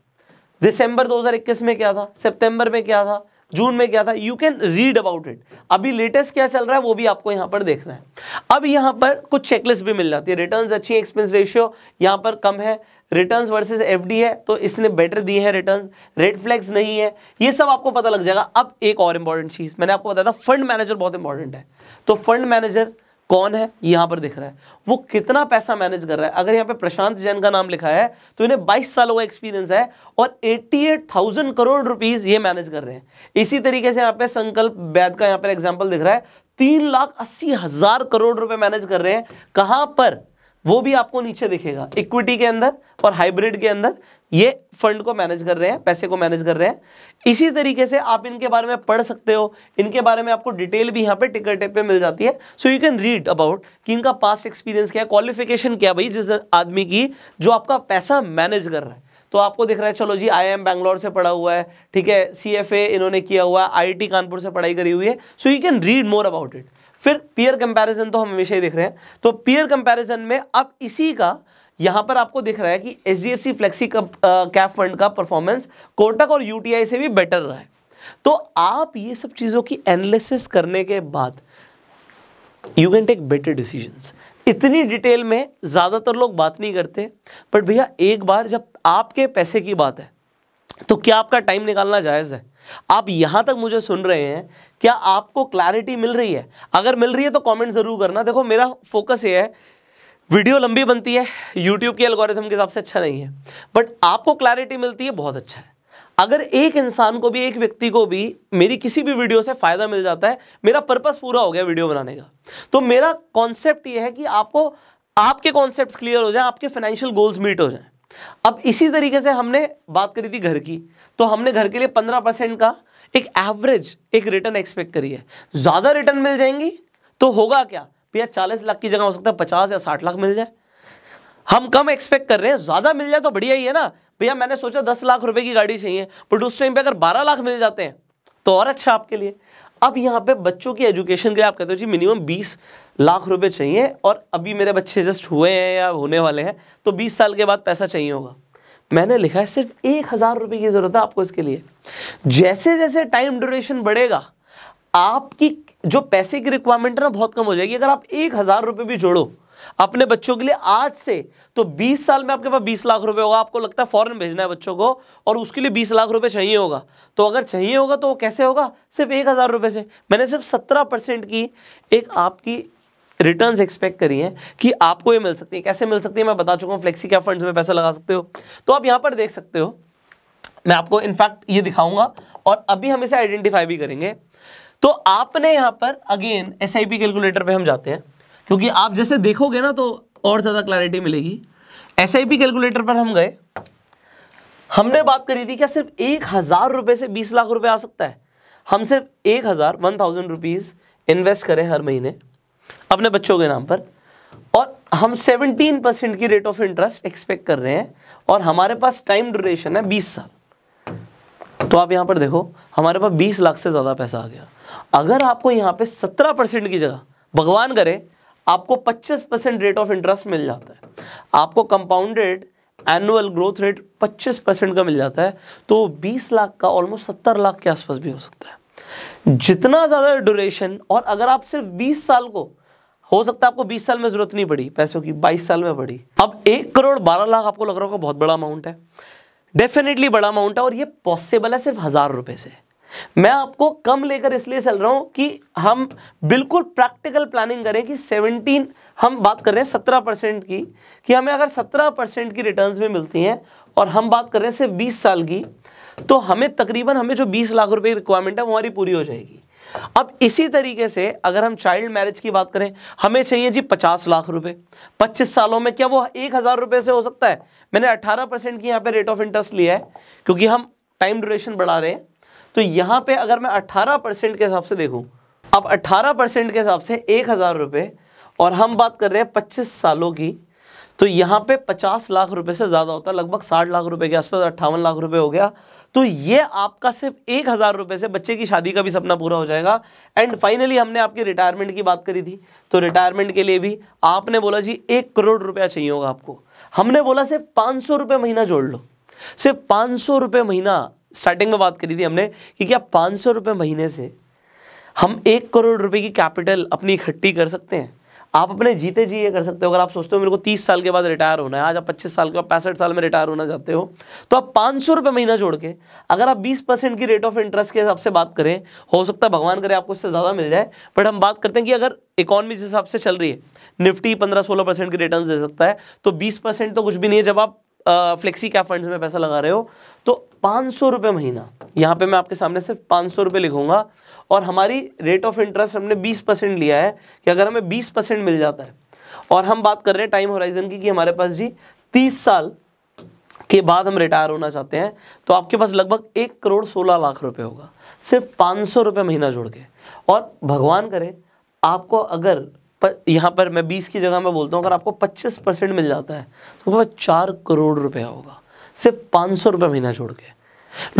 दिसंबर 2021 में क्या था सितंबर में क्या था जून में क्या था you can read about it अभी लेटेस्ट क्या चल रहा है वो भी आपको यहां पर देखना है अब यहां पर कुछ चेकलिस्ट भी मिल जाती है रिटर्न अच्छी एक्सपेंस रेशियो यहां पर कम है रिटर्न वर्सेज एफ है तो इसने बेटर दिए हैं रिटर्न रेड फ्लैग्स नहीं है ये सब आपको पता लग जाएगा अब एक और इंपॉर्टेंट चीज़ मैंने आपको बताया था फंड मैनेजर बहुत इंपॉर्टेंट है तो फंड मैनेजर कौन है यहां पर दिख रहा है वो कितना पैसा मैनेज कर रहा है अगर यहां पे प्रशांत जैन का नाम लिखा है तो इन्हें 22 सालों का एक्सपीरियंस है और 88,000 करोड़ रुपीस ये मैनेज कर रहे हैं इसी तरीके से यहां पे संकल्प वैद का यहां पर एग्जाम्पल दिख रहा है तीन लाख अस्सी हजार करोड़ रुपए मैनेज कर रहे हैं कहां पर वो भी आपको नीचे दिखेगा इक्विटी के अंदर और हाइब्रिड के अंदर ये फंड को मैनेज कर रहे हैं पैसे को मैनेज कर रहे हैं इसी तरीके से आप इनके बारे में पढ़ सकते हो इनके बारे में आपको डिटेल भी यहाँ पे टिकट टेप पे मिल जाती है so you can read about कि इनका पास्ट एक्सपीरियंस क्या है क्वालिफिकेशन क्या भाई जिस आदमी की जो आपका पैसा मैनेज कर रहा है तो आपको दिख रहा है चलो जी आई एम बैंगलोर से पढ़ा हुआ है ठीक है सी इन्होंने किया हुआ है आई कानपुर से पढ़ाई करी हुई है so you can read more about it फिर पीयर कंपैरिजन तो हम हमेशा ही देख रहे हैं तो पीयर कंपैरिजन में अब इसी का यहां पर आपको दिख रहा है कि H D F C flexi cap fund का परफॉर्मेंस कोटक और यूटीआई से भी बेटर रहा है तो आप ये सब चीज़ों की एनालिसिस करने के बाद you can take better decision इतनी डिटेल में ज़्यादातर लोग बात नहीं करते बट भैया एक बार जब आपके पैसे की बात है तो क्या आपका टाइम निकालना जायज़ है आप यहां तक मुझे सुन रहे हैं क्या आपको क्लैरिटी मिल रही है अगर मिल रही है तो कमेंट जरूर करना देखो मेरा फोकस ये है वीडियो लंबी बनती है यूट्यूब के एल्गोरिथम के हिसाब से अच्छा नहीं है बट आपको क्लैरिटी मिलती है बहुत अच्छा है अगर एक इंसान को भी एक व्यक्ति को भी मेरी किसी भी वीडियो से फ़ायदा मिल जाता है मेरा पर्पस पूरा हो गया वीडियो बनाने का तो मेरा कॉन्सेप्ट ये है कि आपको आपके कॉन्सेप्ट क्लियर हो जाए आपके फाइनेंशियल गोल्स मीट हो जाए अब इसी तरीके से हमने बात करी थी घर की तो हमने घर के लिए पंद्रह परसेंट का एक एवरेज एक रिटर्न एक्सपेक्ट करी है ज़्यादा रिटर्न मिल जाएंगी तो होगा क्या भैया चालीस लाख की जगह हो सकता है पचास या साठ लाख मिल जाए हम कम एक्सपेक्ट कर रहे हैं ज़्यादा मिल जाए तो बढ़िया ही है ना भैया मैंने सोचा दस लाख रुपए की गाड़ी चाहिए बट उस टाइम पे अगर बारह लाख मिल जाते हैं तो और अच्छा आपके लिए अब यहाँ पे बच्चों की एजुकेशन के लिए आप कहते हो जी मिनिमम बीस लाख रुपए चाहिए और अभी मेरे बच्चे जस्ट हुए हैं या होने वाले हैं तो बीस साल के बाद पैसा चाहिए होगा मैंने लिखा है सिर्फ एक हज़ार रुपये की ज़रूरत है आपको इसके लिए जैसे जैसे टाइम ड्यूरेशन बढ़ेगा आपकी जो पैसे की रिक्वायरमेंट है ना बहुत कम हो जाएगी अगर आप एक हज़ार रुपये भी जोड़ो अपने बच्चों के लिए आज से तो 20 साल में आपके पास 20 लाख रुपए होगा आपको लगता है फॉरेन भेजना है बच्चों को और उसके लिए 20 लाख रुपए चाहिए होगा तो अगर चाहिए होगा तो वो कैसे होगा सिर्फ एक हज़ार रुपये से मैंने सिर्फ 17 परसेंट की एक आपकी रिटर्न एक्सपेक्ट करी कि आपको ये मिल सकती है कैसे मिल सकती है मैं बता चुका हूँ फ्लेक्सी क्या फंड में पैसा लगा सकते हो तो आप यहाँ पर देख सकते हो मैं आपको इनफैक्ट ये दिखाऊंगा और अभी हम इसे आइडेंटिफाई भी करेंगे तो आपने यहाँ पर अगेन एस कैलकुलेटर पर हम जाते हैं क्योंकि आप जैसे देखोगे ना तो और ज़्यादा क्लैरिटी मिलेगी एस कैलकुलेटर पर हम गए हमने बात करी थी क्या सिर्फ एक हज़ार रुपये से बीस लाख रुपए आ सकता है हम सिर्फ एक हज़ार वन थाउजेंड रुपीज़ इन्वेस्ट करें हर महीने अपने बच्चों के नाम पर और हम 17 परसेंट की रेट ऑफ इंटरेस्ट एक्सपेक्ट कर रहे हैं और हमारे पास टाइम ड्यूरेशन है 20 साल तो आप यहां पर देखो हमारे पास 20 लाख से ज़्यादा पैसा आ गया अगर आपको यहां पे 17 परसेंट की जगह भगवान करे आपको 25 परसेंट रेट ऑफ इंटरेस्ट मिल जाता है आपको compounded annual growth rate 25 percent का मिल जाता है तो 20 लाख का ऑलमोस्ट 70 लाख के आसपास भी हो सकता है जितना ज़्यादा ड्यूरेशन और अगर आप सिर्फ 20 साल को हो सकता है आपको 20 साल में ज़रूरत नहीं पड़ी पैसों की 22 साल में पड़ी अब एक करोड़ बारह लाख आपको लग रहा होगा बहुत बड़ा अमाउंट है डेफिनेटली बड़ा अमाउंट है और ये पॉसिबल है सिर्फ हज़ार रुपए से मैं आपको कम लेकर इसलिए चल रहा हूं कि हम बिल्कुल प्रैक्टिकल प्लानिंग करें कि 17 हम बात कर रहे हैं सत्रह परसेंट की कि हमें अगर सत्रह परसेंट की रिटर्न्स में मिलती हैं और हम बात कर रहे हैं सिर्फ 20 साल की तो हमें तकरीबन हमें जो बीस लाख रुपए की रिक्वायरमेंट है वो हमारी पूरी हो जाएगी अब इसी तरीके से अगर हम चाइल्ड मैरिज की बात करें हमें चाहिए जी पचास लाख रुपए पच्चीस सालों में क्या वो एक हज़ार रुपए से हो सकता है मैंने अठारह परसेंट की यहां पे रेट ऑफ इंटरेस्ट लिया है क्योंकि हम टाइम ड्यूरेशन बढ़ा रहे हैं तो यहां पे अगर मैं अट्ठारह परसेंट के हिसाब से देखूँ अब अट्ठारह परसेंट के हिसाब से एक हज़ार रुपये और हम बात कर रहे हैं पच्चीस सालों की तो यहां पे पचास लाख रुपए से ज़्यादा होता है लगभग साठ लाख रुपए के आसपास अट्ठावन लाख रुपए हो गया तो ये आपका सिर्फ एक हज़ार रुपए से बच्चे की शादी का भी सपना पूरा हो जाएगा एंड फाइनली हमने आपकी रिटायरमेंट की बात करी थी तो रिटायरमेंट के लिए भी आपने बोला जी एक करोड़ रुपया चाहिए होगा आपको हमने बोला सिर्फ पांच सौ रुपए महीना जोड़ लो सिर्फ पांच सौ रुपए महीना स्टार्टिंग में बात करी थी हमने कि क्या पांच सौ रुपये महीने से हम एक करोड़ रुपए की कैपिटल अपनी इकट्ठी कर सकते हैं आप अपने जीते जी ये कर सकते हो अगर आप सोचते हो मेरे को तीस साल के बाद रिटायर होना है आज आप पच्चीस साल के बाद पैंसठ साल में रिटायर होना चाहते हो तो आप पाँच सौ रुपये महीना छोड़ के अगर आप बीस परसेंट की रेट ऑफ इंटरेस्ट के हिसाब से बात करें हो सकता है भगवान करे आपको इससे ज़्यादा मिल जाए बट हम बात करते हैं कि अगर इकॉनमी जिस हिसाब से चल रही है निफ्टी पंद्रह सोलह परसेंट की रिटर्न दे सकता है तो बीस परसेंट तो कुछ भी नहीं है जब आप फ्लेक्सी कैप फंड में पैसा लगा रहे हो तो पाँच सौ महीना यहाँ पे मैं आपके सामने सिर्फ पाँच सौ रुपये लिखूंगा और हमारी रेट ऑफ इंटरेस्ट हमने 20 परसेंट लिया है कि अगर हमें 20 परसेंट मिल जाता है और हम बात कर रहे हैं टाइम होराइजन की कि हमारे पास जी 30 साल के बाद हम रिटायर होना चाहते हैं तो आपके पास लगभग एक करोड़ सोलह लाख रुपये होगा सिर्फ पाँच सौ रुपये महीना जोड़ के और भगवान करे आपको अगर पर यहाँ पर मैं बीस की जगह मैं बोलता हूँ अगर आपको पच्चीस परसेंट मिल जाता है तो वह चार करोड़ रुपया होगा सिर्फ पाँच सौ रुपये महीना छोड़ के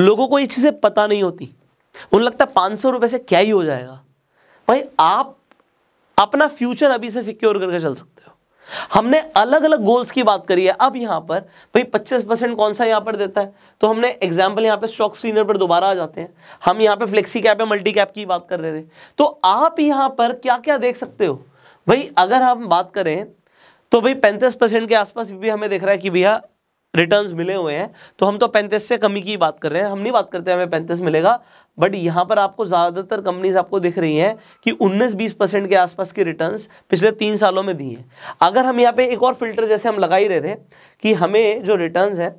लोगों को ये चीज़ें पता नहीं होती उन लगता है पांच सौ रुपए से क्या ही हो जाएगा भाई आप अपना फ्यूचर अभी से सिक्योर करके चल सकते हो हमने अलग अलग गोल्स की बात करी है अब यहां पर भाई पच्चीस परसेंट कौन सा यहां पर देता है तो हमने एग्जाम्पल यहां पे स्टॉक स्क्रीनर पर दोबारा आ जाते हैं हम यहां पे फ्लेक्सी कैप या मल्टी कैप की बात कर रहे थे तो आप यहां पर क्या क्या देख सकते हो भाई अगर हम बात करें तो भाई पैंतीस परसेंट के आसपास भी हमें देख रहा है कि भैया रिटर्न्स मिले हुए हैं तो हम तो पैंतीस से कमी की बात कर रहे हैं हम नहीं बात करते हमें पैंतीस मिलेगा बट यहाँ पर आपको ज़्यादातर कंपनीज आपको दिख रही हैं कि 19-20 परसेंट के आसपास की रिटर्न्स पिछले तीन सालों में दी हैं अगर हम यहाँ पे एक और फिल्टर जैसे हम लगा ही रहे थे कि हमें जो रिटर्न्स हैं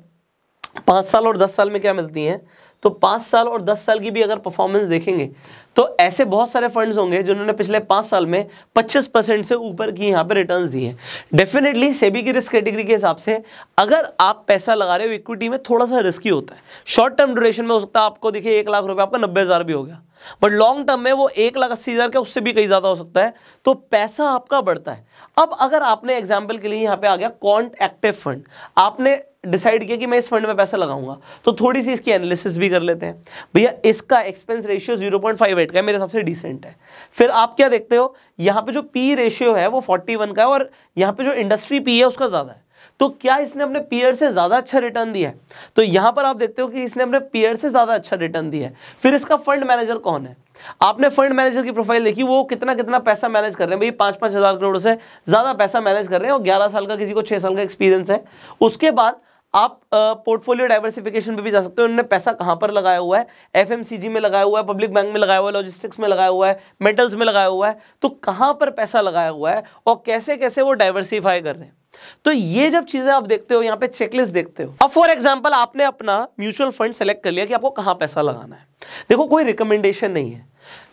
पाँच साल और दस साल में क्या मिलती हैं तो पांच साल और दस साल की भी अगर परफॉर्मेंस देखेंगे तो ऐसे बहुत सारे फंड्स होंगे जिन्होंने पिछले पांच साल में 25 परसेंट से ऊपर की यहां पे रिटर्न्स दी है डेफिनेटली सेबी की रिस्क कैटेगरी के हिसाब से अगर आप पैसा लगा रहे हो इक्विटी में थोड़ा सा रिस्की होता है शॉर्ट टर्म ड्यूरेशन में हो सकता है आपको देखिए एक लाख रुपए आपका नब्बे हज़ार भी हो गया बट लॉन्ग टर्म में वो एक लाख अस्सी हज़ार का उससे भी कहीं ज़्यादा हो सकता है तो पैसा आपका बढ़ता है अब अगर आपने एग्जाम्पल के लिए यहां पे आ गया कॉन्ट एक्टिव फंड आपने डिसाइड किया कि मैं इस फंड में पैसा लगाऊंगा तो थोड़ी सी इसकी एनालिसिस भी कर लेते हैं भैया इसका एक्सपेंस रेशियो 0.58 का है मेरे से डिसेंट है फिर आप क्या देखते हो यहाँ पे जो पी रेशियो है वो 41 का है और यहाँ पे जो इंडस्ट्री पी है उसका ज़्यादा है तो क्या इसने अपने पीयर से ज़्यादा अच्छा रिटर्न दिया है तो यहाँ पर आप देखते हो कि इसने अपने पीयर से ज़्यादा अच्छा रिटर्न दिया है फिर इसका फंड मैनेजर कौन है आपने फंड मैनेजर की प्रोफाइल देखी वो कितना कितना पैसा मैनेज कर रहे हैं भाई पाँच पाँच हज़ार करोड़ से ज़्यादा पैसा मैनेज कर रहे हैं और ग्यारह साल का किसी को छः साल का एक्सपीरियंस है उसके बाद आप पोर्टफोलियो डाइवर्सिफिकेशन पे भी जा सकते हो उन्होंने पैसा कहाँ पर लगाया हुआ है एफएमसीजी में लगाया हुआ है पब्लिक बैंक में लगाया हुआ है लॉजिस्टिक्स में लगाया हुआ है मेटल्स में लगाया हुआ है तो कहाँ पर पैसा लगाया हुआ है और कैसे कैसे वो डाइवर्सिफाई कर रहे हैं तो ये जब चीजें आप देखते हो यहां पे चेकलिस्ट देखते हो अब फॉर एग्जांपल आपने अपना म्यूचुअल फंड सेलेक्ट कर लिया कि आपको कहां पैसा लगाना है देखो कोई रिकमेंडेशन नहीं है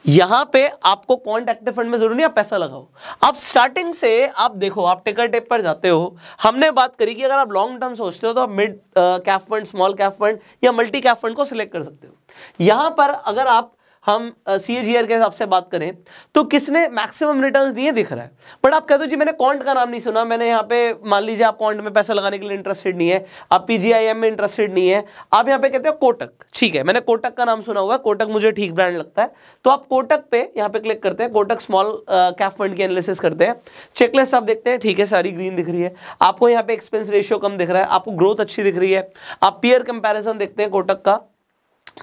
यहां पे आपको कौन एक्टिव फंड में जरूरी है आप पैसा लगाओ आप स्टार्टिंग से आप देखो आप टिकर टेप पर जाते हो हमने बात करी कि अगर आप लॉन्ग टर्म सोचते हो तो आप mid cap fund small cap fund या मल्टी कैप फंड को सिलेक्ट कर सकते हो यहां पर अगर आप हम सी uh, e के हिसाब से बात करें तो किसने मैक्सिमम रिटर्न्स दिए दिख रहा है बट आप कहते हो जी मैंने कॉन्ट का नाम नहीं सुना मैंने यहाँ पे मान लीजिए आप कॉन्ट में पैसा लगाने के लिए इंटरेस्टेड नहीं है आप पीजीआईएम में इंटरेस्टेड नहीं है आप यहाँ पे कहते हो कोटक ठीक है मैंने कोटक का नाम सुना हुआ है कोटक मुझे ठीक ब्रांड लगता है तो आप कोटक पे यहाँ पे क्लिक करते हैं कोटक स्मॉल कैप फंड की एनालिसिस करते हैं चेकलिस्ट आप देखते हैं ठीक है सारी ग्रीन दिख रही है आपको यहाँ पे एक्सपेंस रेशियो कम दिख रहा है आपको ग्रोथ अच्छी दिख रही है आप पियर कंपेरिजन देखते हैं कोटक का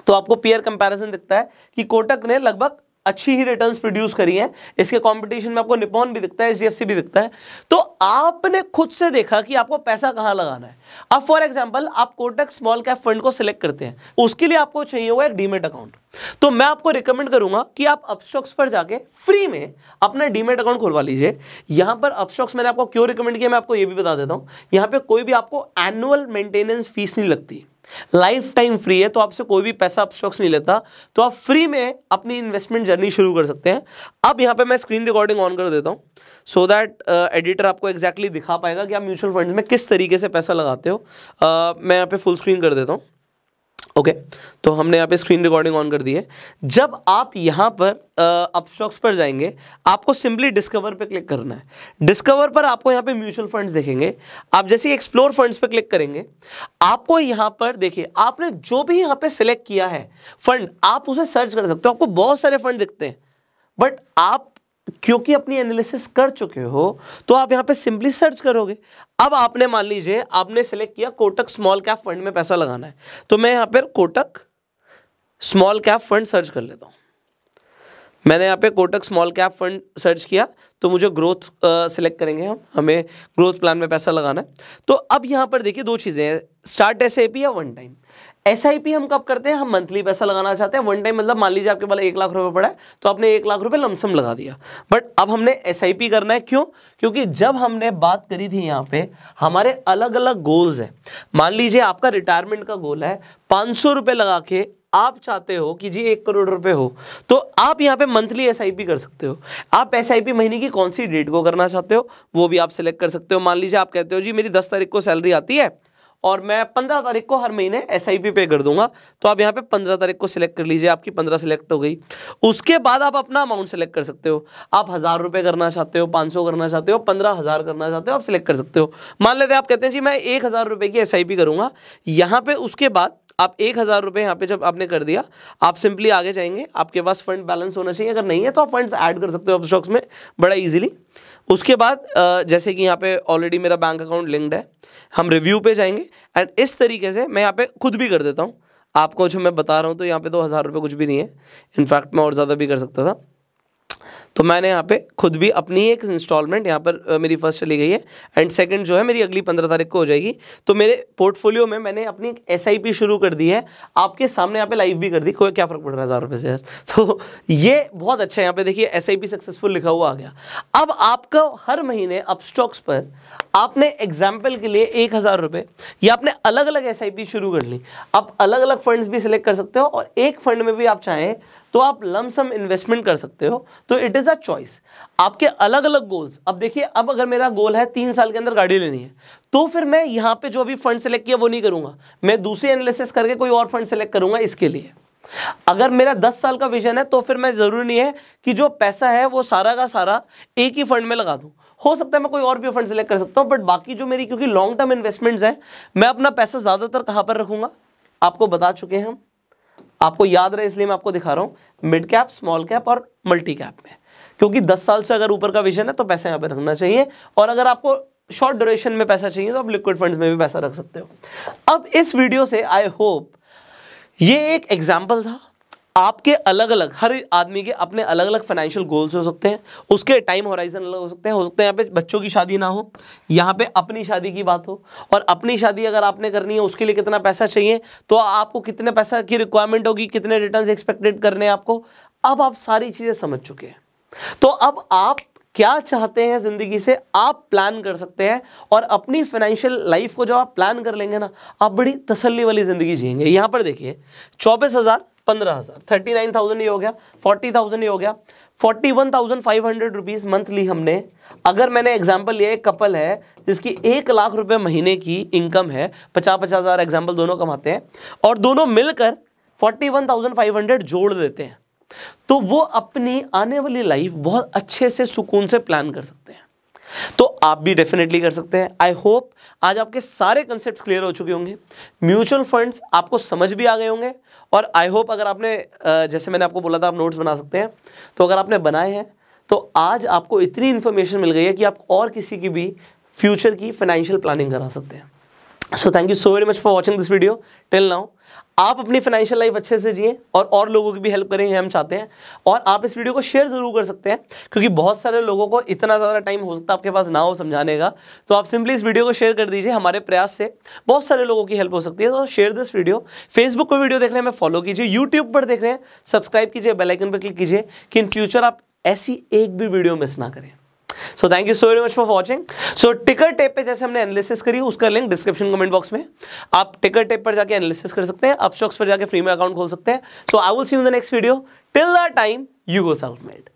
तो आपको पेयर कंपैरिजन दिखता है कि कोटक ने लगभग अच्छी ही रिटर्न्स प्रोड्यूस करी हैं इसके कंपटीशन में आपको निपॉन भी दिखता है एच भी दिखता है तो आपने खुद से देखा कि आपको पैसा कहाँ लगाना है अब फॉर एग्जांपल आप कोटक स्मॉल कैप फंड को सिलेक्ट करते हैं उसके लिए आपको चाहिए होगा एक डीमेट अकाउंट तो मैं आपको रिकमेंड करूंगा कि आप अपस्टॉक्स पर जाके फ्री में अपना डीमेट अकाउंट खुलवा लीजिए यहां पर अपस्टॉक्स मैंने आपको क्यों रिकमेंड किया मैं आपको ये भी बता देता हूँ यहाँ पर कोई भी आपको एनुअल मेंटेनेंस फीस नहीं लगती लाइफ टाइम फ्री है तो आपसे कोई भी पैसा आप नहीं लेता तो आप फ्री में अपनी इन्वेस्टमेंट जर्नी शुरू कर सकते हैं अब यहाँ पे मैं स्क्रीन रिकॉर्डिंग ऑन कर देता हूँ सो दैट एडिटर आपको एग्जैक्टली exactly दिखा पाएगा कि आप म्यूचुअल फंड्स में किस तरीके से पैसा लगाते हो uh, मैं यहाँ पे फुल स्क्रीन कर देता हूँ ओके तो हमने यहाँ पे स्क्रीन रिकॉर्डिंग ऑन कर दी है जब आप यहाँ पर अपस्टॉक्स पर जाएंगे आपको सिंपली डिस्कवर पे क्लिक करना है डिस्कवर पर आपको यहाँ पे म्यूचुअल फंड्स देखेंगे आप जैसे एक्सप्लोर फंड्स पे क्लिक करेंगे आपको यहाँ पर देखिए आपने जो भी यहाँ पे सिलेक्ट किया है फंड आप उसे सर्च कर सकते हो आपको बहुत सारे फंड दिखते हैं बट आप क्योंकि अपनी एनालिसिस कर चुके हो तो आप यहां पे सिंपली सर्च करोगे अब आपने मान लीजिए आपने सेलेक्ट किया कोटक स्मॉल कैप फंड में पैसा लगाना है तो मैं यहां पर Kotak small cap fund search कर लेता हूं मैंने यहाँ पे Kotak small cap fund search किया तो मुझे ग्रोथ सेलेक्ट करेंगे हम हमें ग्रोथ प्लान में पैसा लगाना है तो अब यहाँ पर देखिए दो चीज़ें हैं स्टार्ट एस या वन टाइम एस हम कब करते हैं हम मंथली पैसा लगाना चाहते हैं वन टाइम मतलब मान लीजिए आपके पास एक लाख रुपए पड़ा है तो आपने एक लाख रुपए लमसम लगा दिया बट अब हमने एस करना है क्यों क्योंकि जब हमने बात करी थी यहाँ पे हमारे अलग अलग गोल्स हैं मान लीजिए आपका रिटायरमेंट का गोल है पाँच सौ लगा के आप चाहते हो कि जी एक करोड़ रुपए हो तो आप यहाँ पे मंथली एस कर सकते हो आप एस महीने की कौन सी डेट को करना चाहते हो वो भी आप सिलेक्ट कर सकते हो मान लीजिए आप कहते हो जी मेरी दस तारीख को सैलरी आती है और मैं पंद्रह तारीख को हर महीने एस आई पी पे कर दूंगा तो आप यहाँ पे पंद्रह तारीख को सिलेक्ट कर लीजिए आपकी पंद्रह सिलेक्ट हो गई उसके बाद आप अपना अमाउंट सेलेक्ट कर सकते हो आप हज़ार रुपये करना चाहते हो पाँच सौ करना चाहते हो पंद्रह हज़ार करना चाहते हो आप सिलेक्ट कर सकते हो मान लेते हैं आप कहते हैं जी मैं एक हज़ार रुपये की एस आई पी करूँगा यहाँ पे उसके बाद आप एक हज़ार रुपये यहाँ पे जब आपने कर दिया आप सिंपली आगे जाएंगे आपके पास फंड बैलेंस होना चाहिए अगर नहीं है तो आप फंड्स ऐड कर सकते हो आप स्टॉक्स में बड़ा इजीली उसके बाद जैसे कि यहाँ पे ऑलरेडी मेरा बैंक अकाउंट लिंक्ड है हम रिव्यू पे जाएंगे एंड इस तरीके से मैं यहाँ पे खुद भी कर देता हूँ आपको जो मैं बता रहा हूँ तो यहाँ पे तो हज़ार रुपये कुछ भी नहीं है इनफैक्ट मैं और ज़्यादा भी कर सकता था तो मैंने यहाँ पे खुद भी अपनी एक इंस्टॉलमेंट यहाँ पर मेरी फर्स्ट चली गई है एंड सेकंड जो है मेरी अगली पंद्रह तारीख को हो जाएगी तो मेरे पोर्टफोलियो में मैंने अपनी एस शुरू कर दी है आपके सामने यहाँ पे लाइव भी कर दी कोई क्या फ़र्क पड़ रहा है हज़ार रुपये से यार तो ये बहुत अच्छा है यहाँ पे देखिए एस सक्सेसफुल लिखा हुआ आ गया अब आपका हर महीने अपस्टॉक्स पर आपने एग्जाम्पल के लिए एक हज़ार रुपए या आपने अलग अलग एस शुरू कर ली आप अलग अलग फंड्स भी सिलेक्ट कर सकते हो और एक फंड में भी आप चाहें तो आप लमसम इन्वेस्टमेंट कर सकते हो तो इट इज़ अ चॉइस आपके अलग अलग गोल्स अब देखिए अब अगर मेरा गोल है तीन साल के अंदर गाड़ी लेनी है तो फिर मैं यहाँ पे जो अभी फंड सेलेक्ट किया वो नहीं करूंगा मैं दूसरे एनालिसिस करके कोई और फंड सेलेक्ट करूंगा इसके लिए अगर मेरा दस साल का विजन है तो फिर मैं ज़रूरी नहीं है कि जो पैसा है वो सारा का सारा एक ही फंड में लगा दूँ हो सकता है मैं कोई और भी फंड सेलेक्ट कर सकता हूँ बट बाकी जो मेरी क्योंकि लॉन्ग टर्म इन्वेस्टमेंट्स हैं मैं अपना पैसा ज़्यादातर कहाँ पर रखूँगा आपको बता चुके हैं हम आपको याद रहे इसलिए मैं आपको दिखा रहा हूँ मिड कैप स्मॉल कैप और मल्टी कैप में क्योंकि दस साल से अगर ऊपर का विजन है तो पैसा यहाँ पर रखना चाहिए और अगर आपको शॉर्ट ड्यूरेशन में पैसा चाहिए तो आप लिक्विड फंड्स में भी पैसा रख सकते हो अब इस वीडियो से आई होप ये एक एग्जाम्पल था आपके अलग अलग हर आदमी के अपने अलग अलग फाइनेंशियल गोल्स हो सकते हैं उसके टाइम होराइजन अलग हो सकते हैं हो सकते हैं यहाँ पे बच्चों की शादी ना हो यहाँ पे अपनी शादी की बात हो और अपनी शादी अगर आपने करनी है उसके लिए कितना पैसा चाहिए तो आपको कितने पैसा की रिक्वायरमेंट होगी कितने रिटर्न एक्सपेक्टेड करने आपको अब आप सारी चीज़ें समझ चुके हैं तो अब आप क्या चाहते हैं ज़िंदगी से आप प्लान कर सकते हैं और अपनी फाइनेंशियल लाइफ को जब आप प्लान कर लेंगे ना आप बड़ी तसल्ली वाली ज़िंदगी जिएंगे यहाँ पर देखिए चौबीस हज़ार पंद्रह हज़ार थर्टी नाइन थाउजेंड ये हो गया फोर्टी थाउजेंड ये हो गया forty one thousand five hundred rupees monthly हमने अगर मैंने एग्जाम्पल लिया एक कपल है जिसकी एक लाख रुपए महीने की इनकम है पचास पचास हज़ार एग्जाम्पल दोनों कमाते हैं और दोनों मिलकर forty one thousand five hundred जोड़ देते हैं तो वो अपनी आने वाली लाइफ बहुत अच्छे से सुकून से प्लान कर सकते हैं तो आप भी डेफिनेटली कर सकते हैं आई होप आज आपके सारे कंसेप्ट क्लियर हो चुके होंगे म्यूचुअल फंड्स आपको समझ भी आ गए होंगे और आई होप अगर आपने जैसे मैंने आपको बोला था आप नोट्स बना सकते हैं तो अगर आपने बनाए हैं तो आज आपको इतनी इन्फॉर्मेशन मिल गई है कि आप और किसी की भी फ्यूचर की फाइनेंशियल प्लानिंग करा सकते हैं so thank you so very much for watching this video till now आप अपनी फाइनेंशियल लाइफ अच्छे से जिए और और लोगों की भी हेल्प करें ये हम चाहते हैं और आप इस वीडियो को शेयर ज़रूर कर सकते हैं क्योंकि बहुत सारे लोगों को इतना ज़्यादा टाइम हो सकता है आपके पास ना हो समझाने का तो आप सिंपली इस वीडियो को शेयर कर दीजिए हमारे प्रयास से बहुत सारे लोगों की हेल्प हो सकती है तो शेयर दिस वीडियो फेसबुक पर वीडियो देख रहे हैं हमें फॉलो कीजिए यूट्यूब पर देख रहे हैं सब्सक्राइब कीजिए बेलाइकन पर क्लिक कीजिए कि इन फ्यूचर आप ऐसी एक भी वीडियो मिस ना करें so thank you so very much for watching so ticker tape पे जैसे हमने एनालिसिस करी उसका लिंक डिस्क्रिप्शन कमेंट बॉक्स में आप टिकर टेप पर जाके एनालिसिस कर सकते हैं अपस्टॉक्स पर जाके फ्री में अकाउंट खोल सकते हैं so I will see in the next video till the time you go self made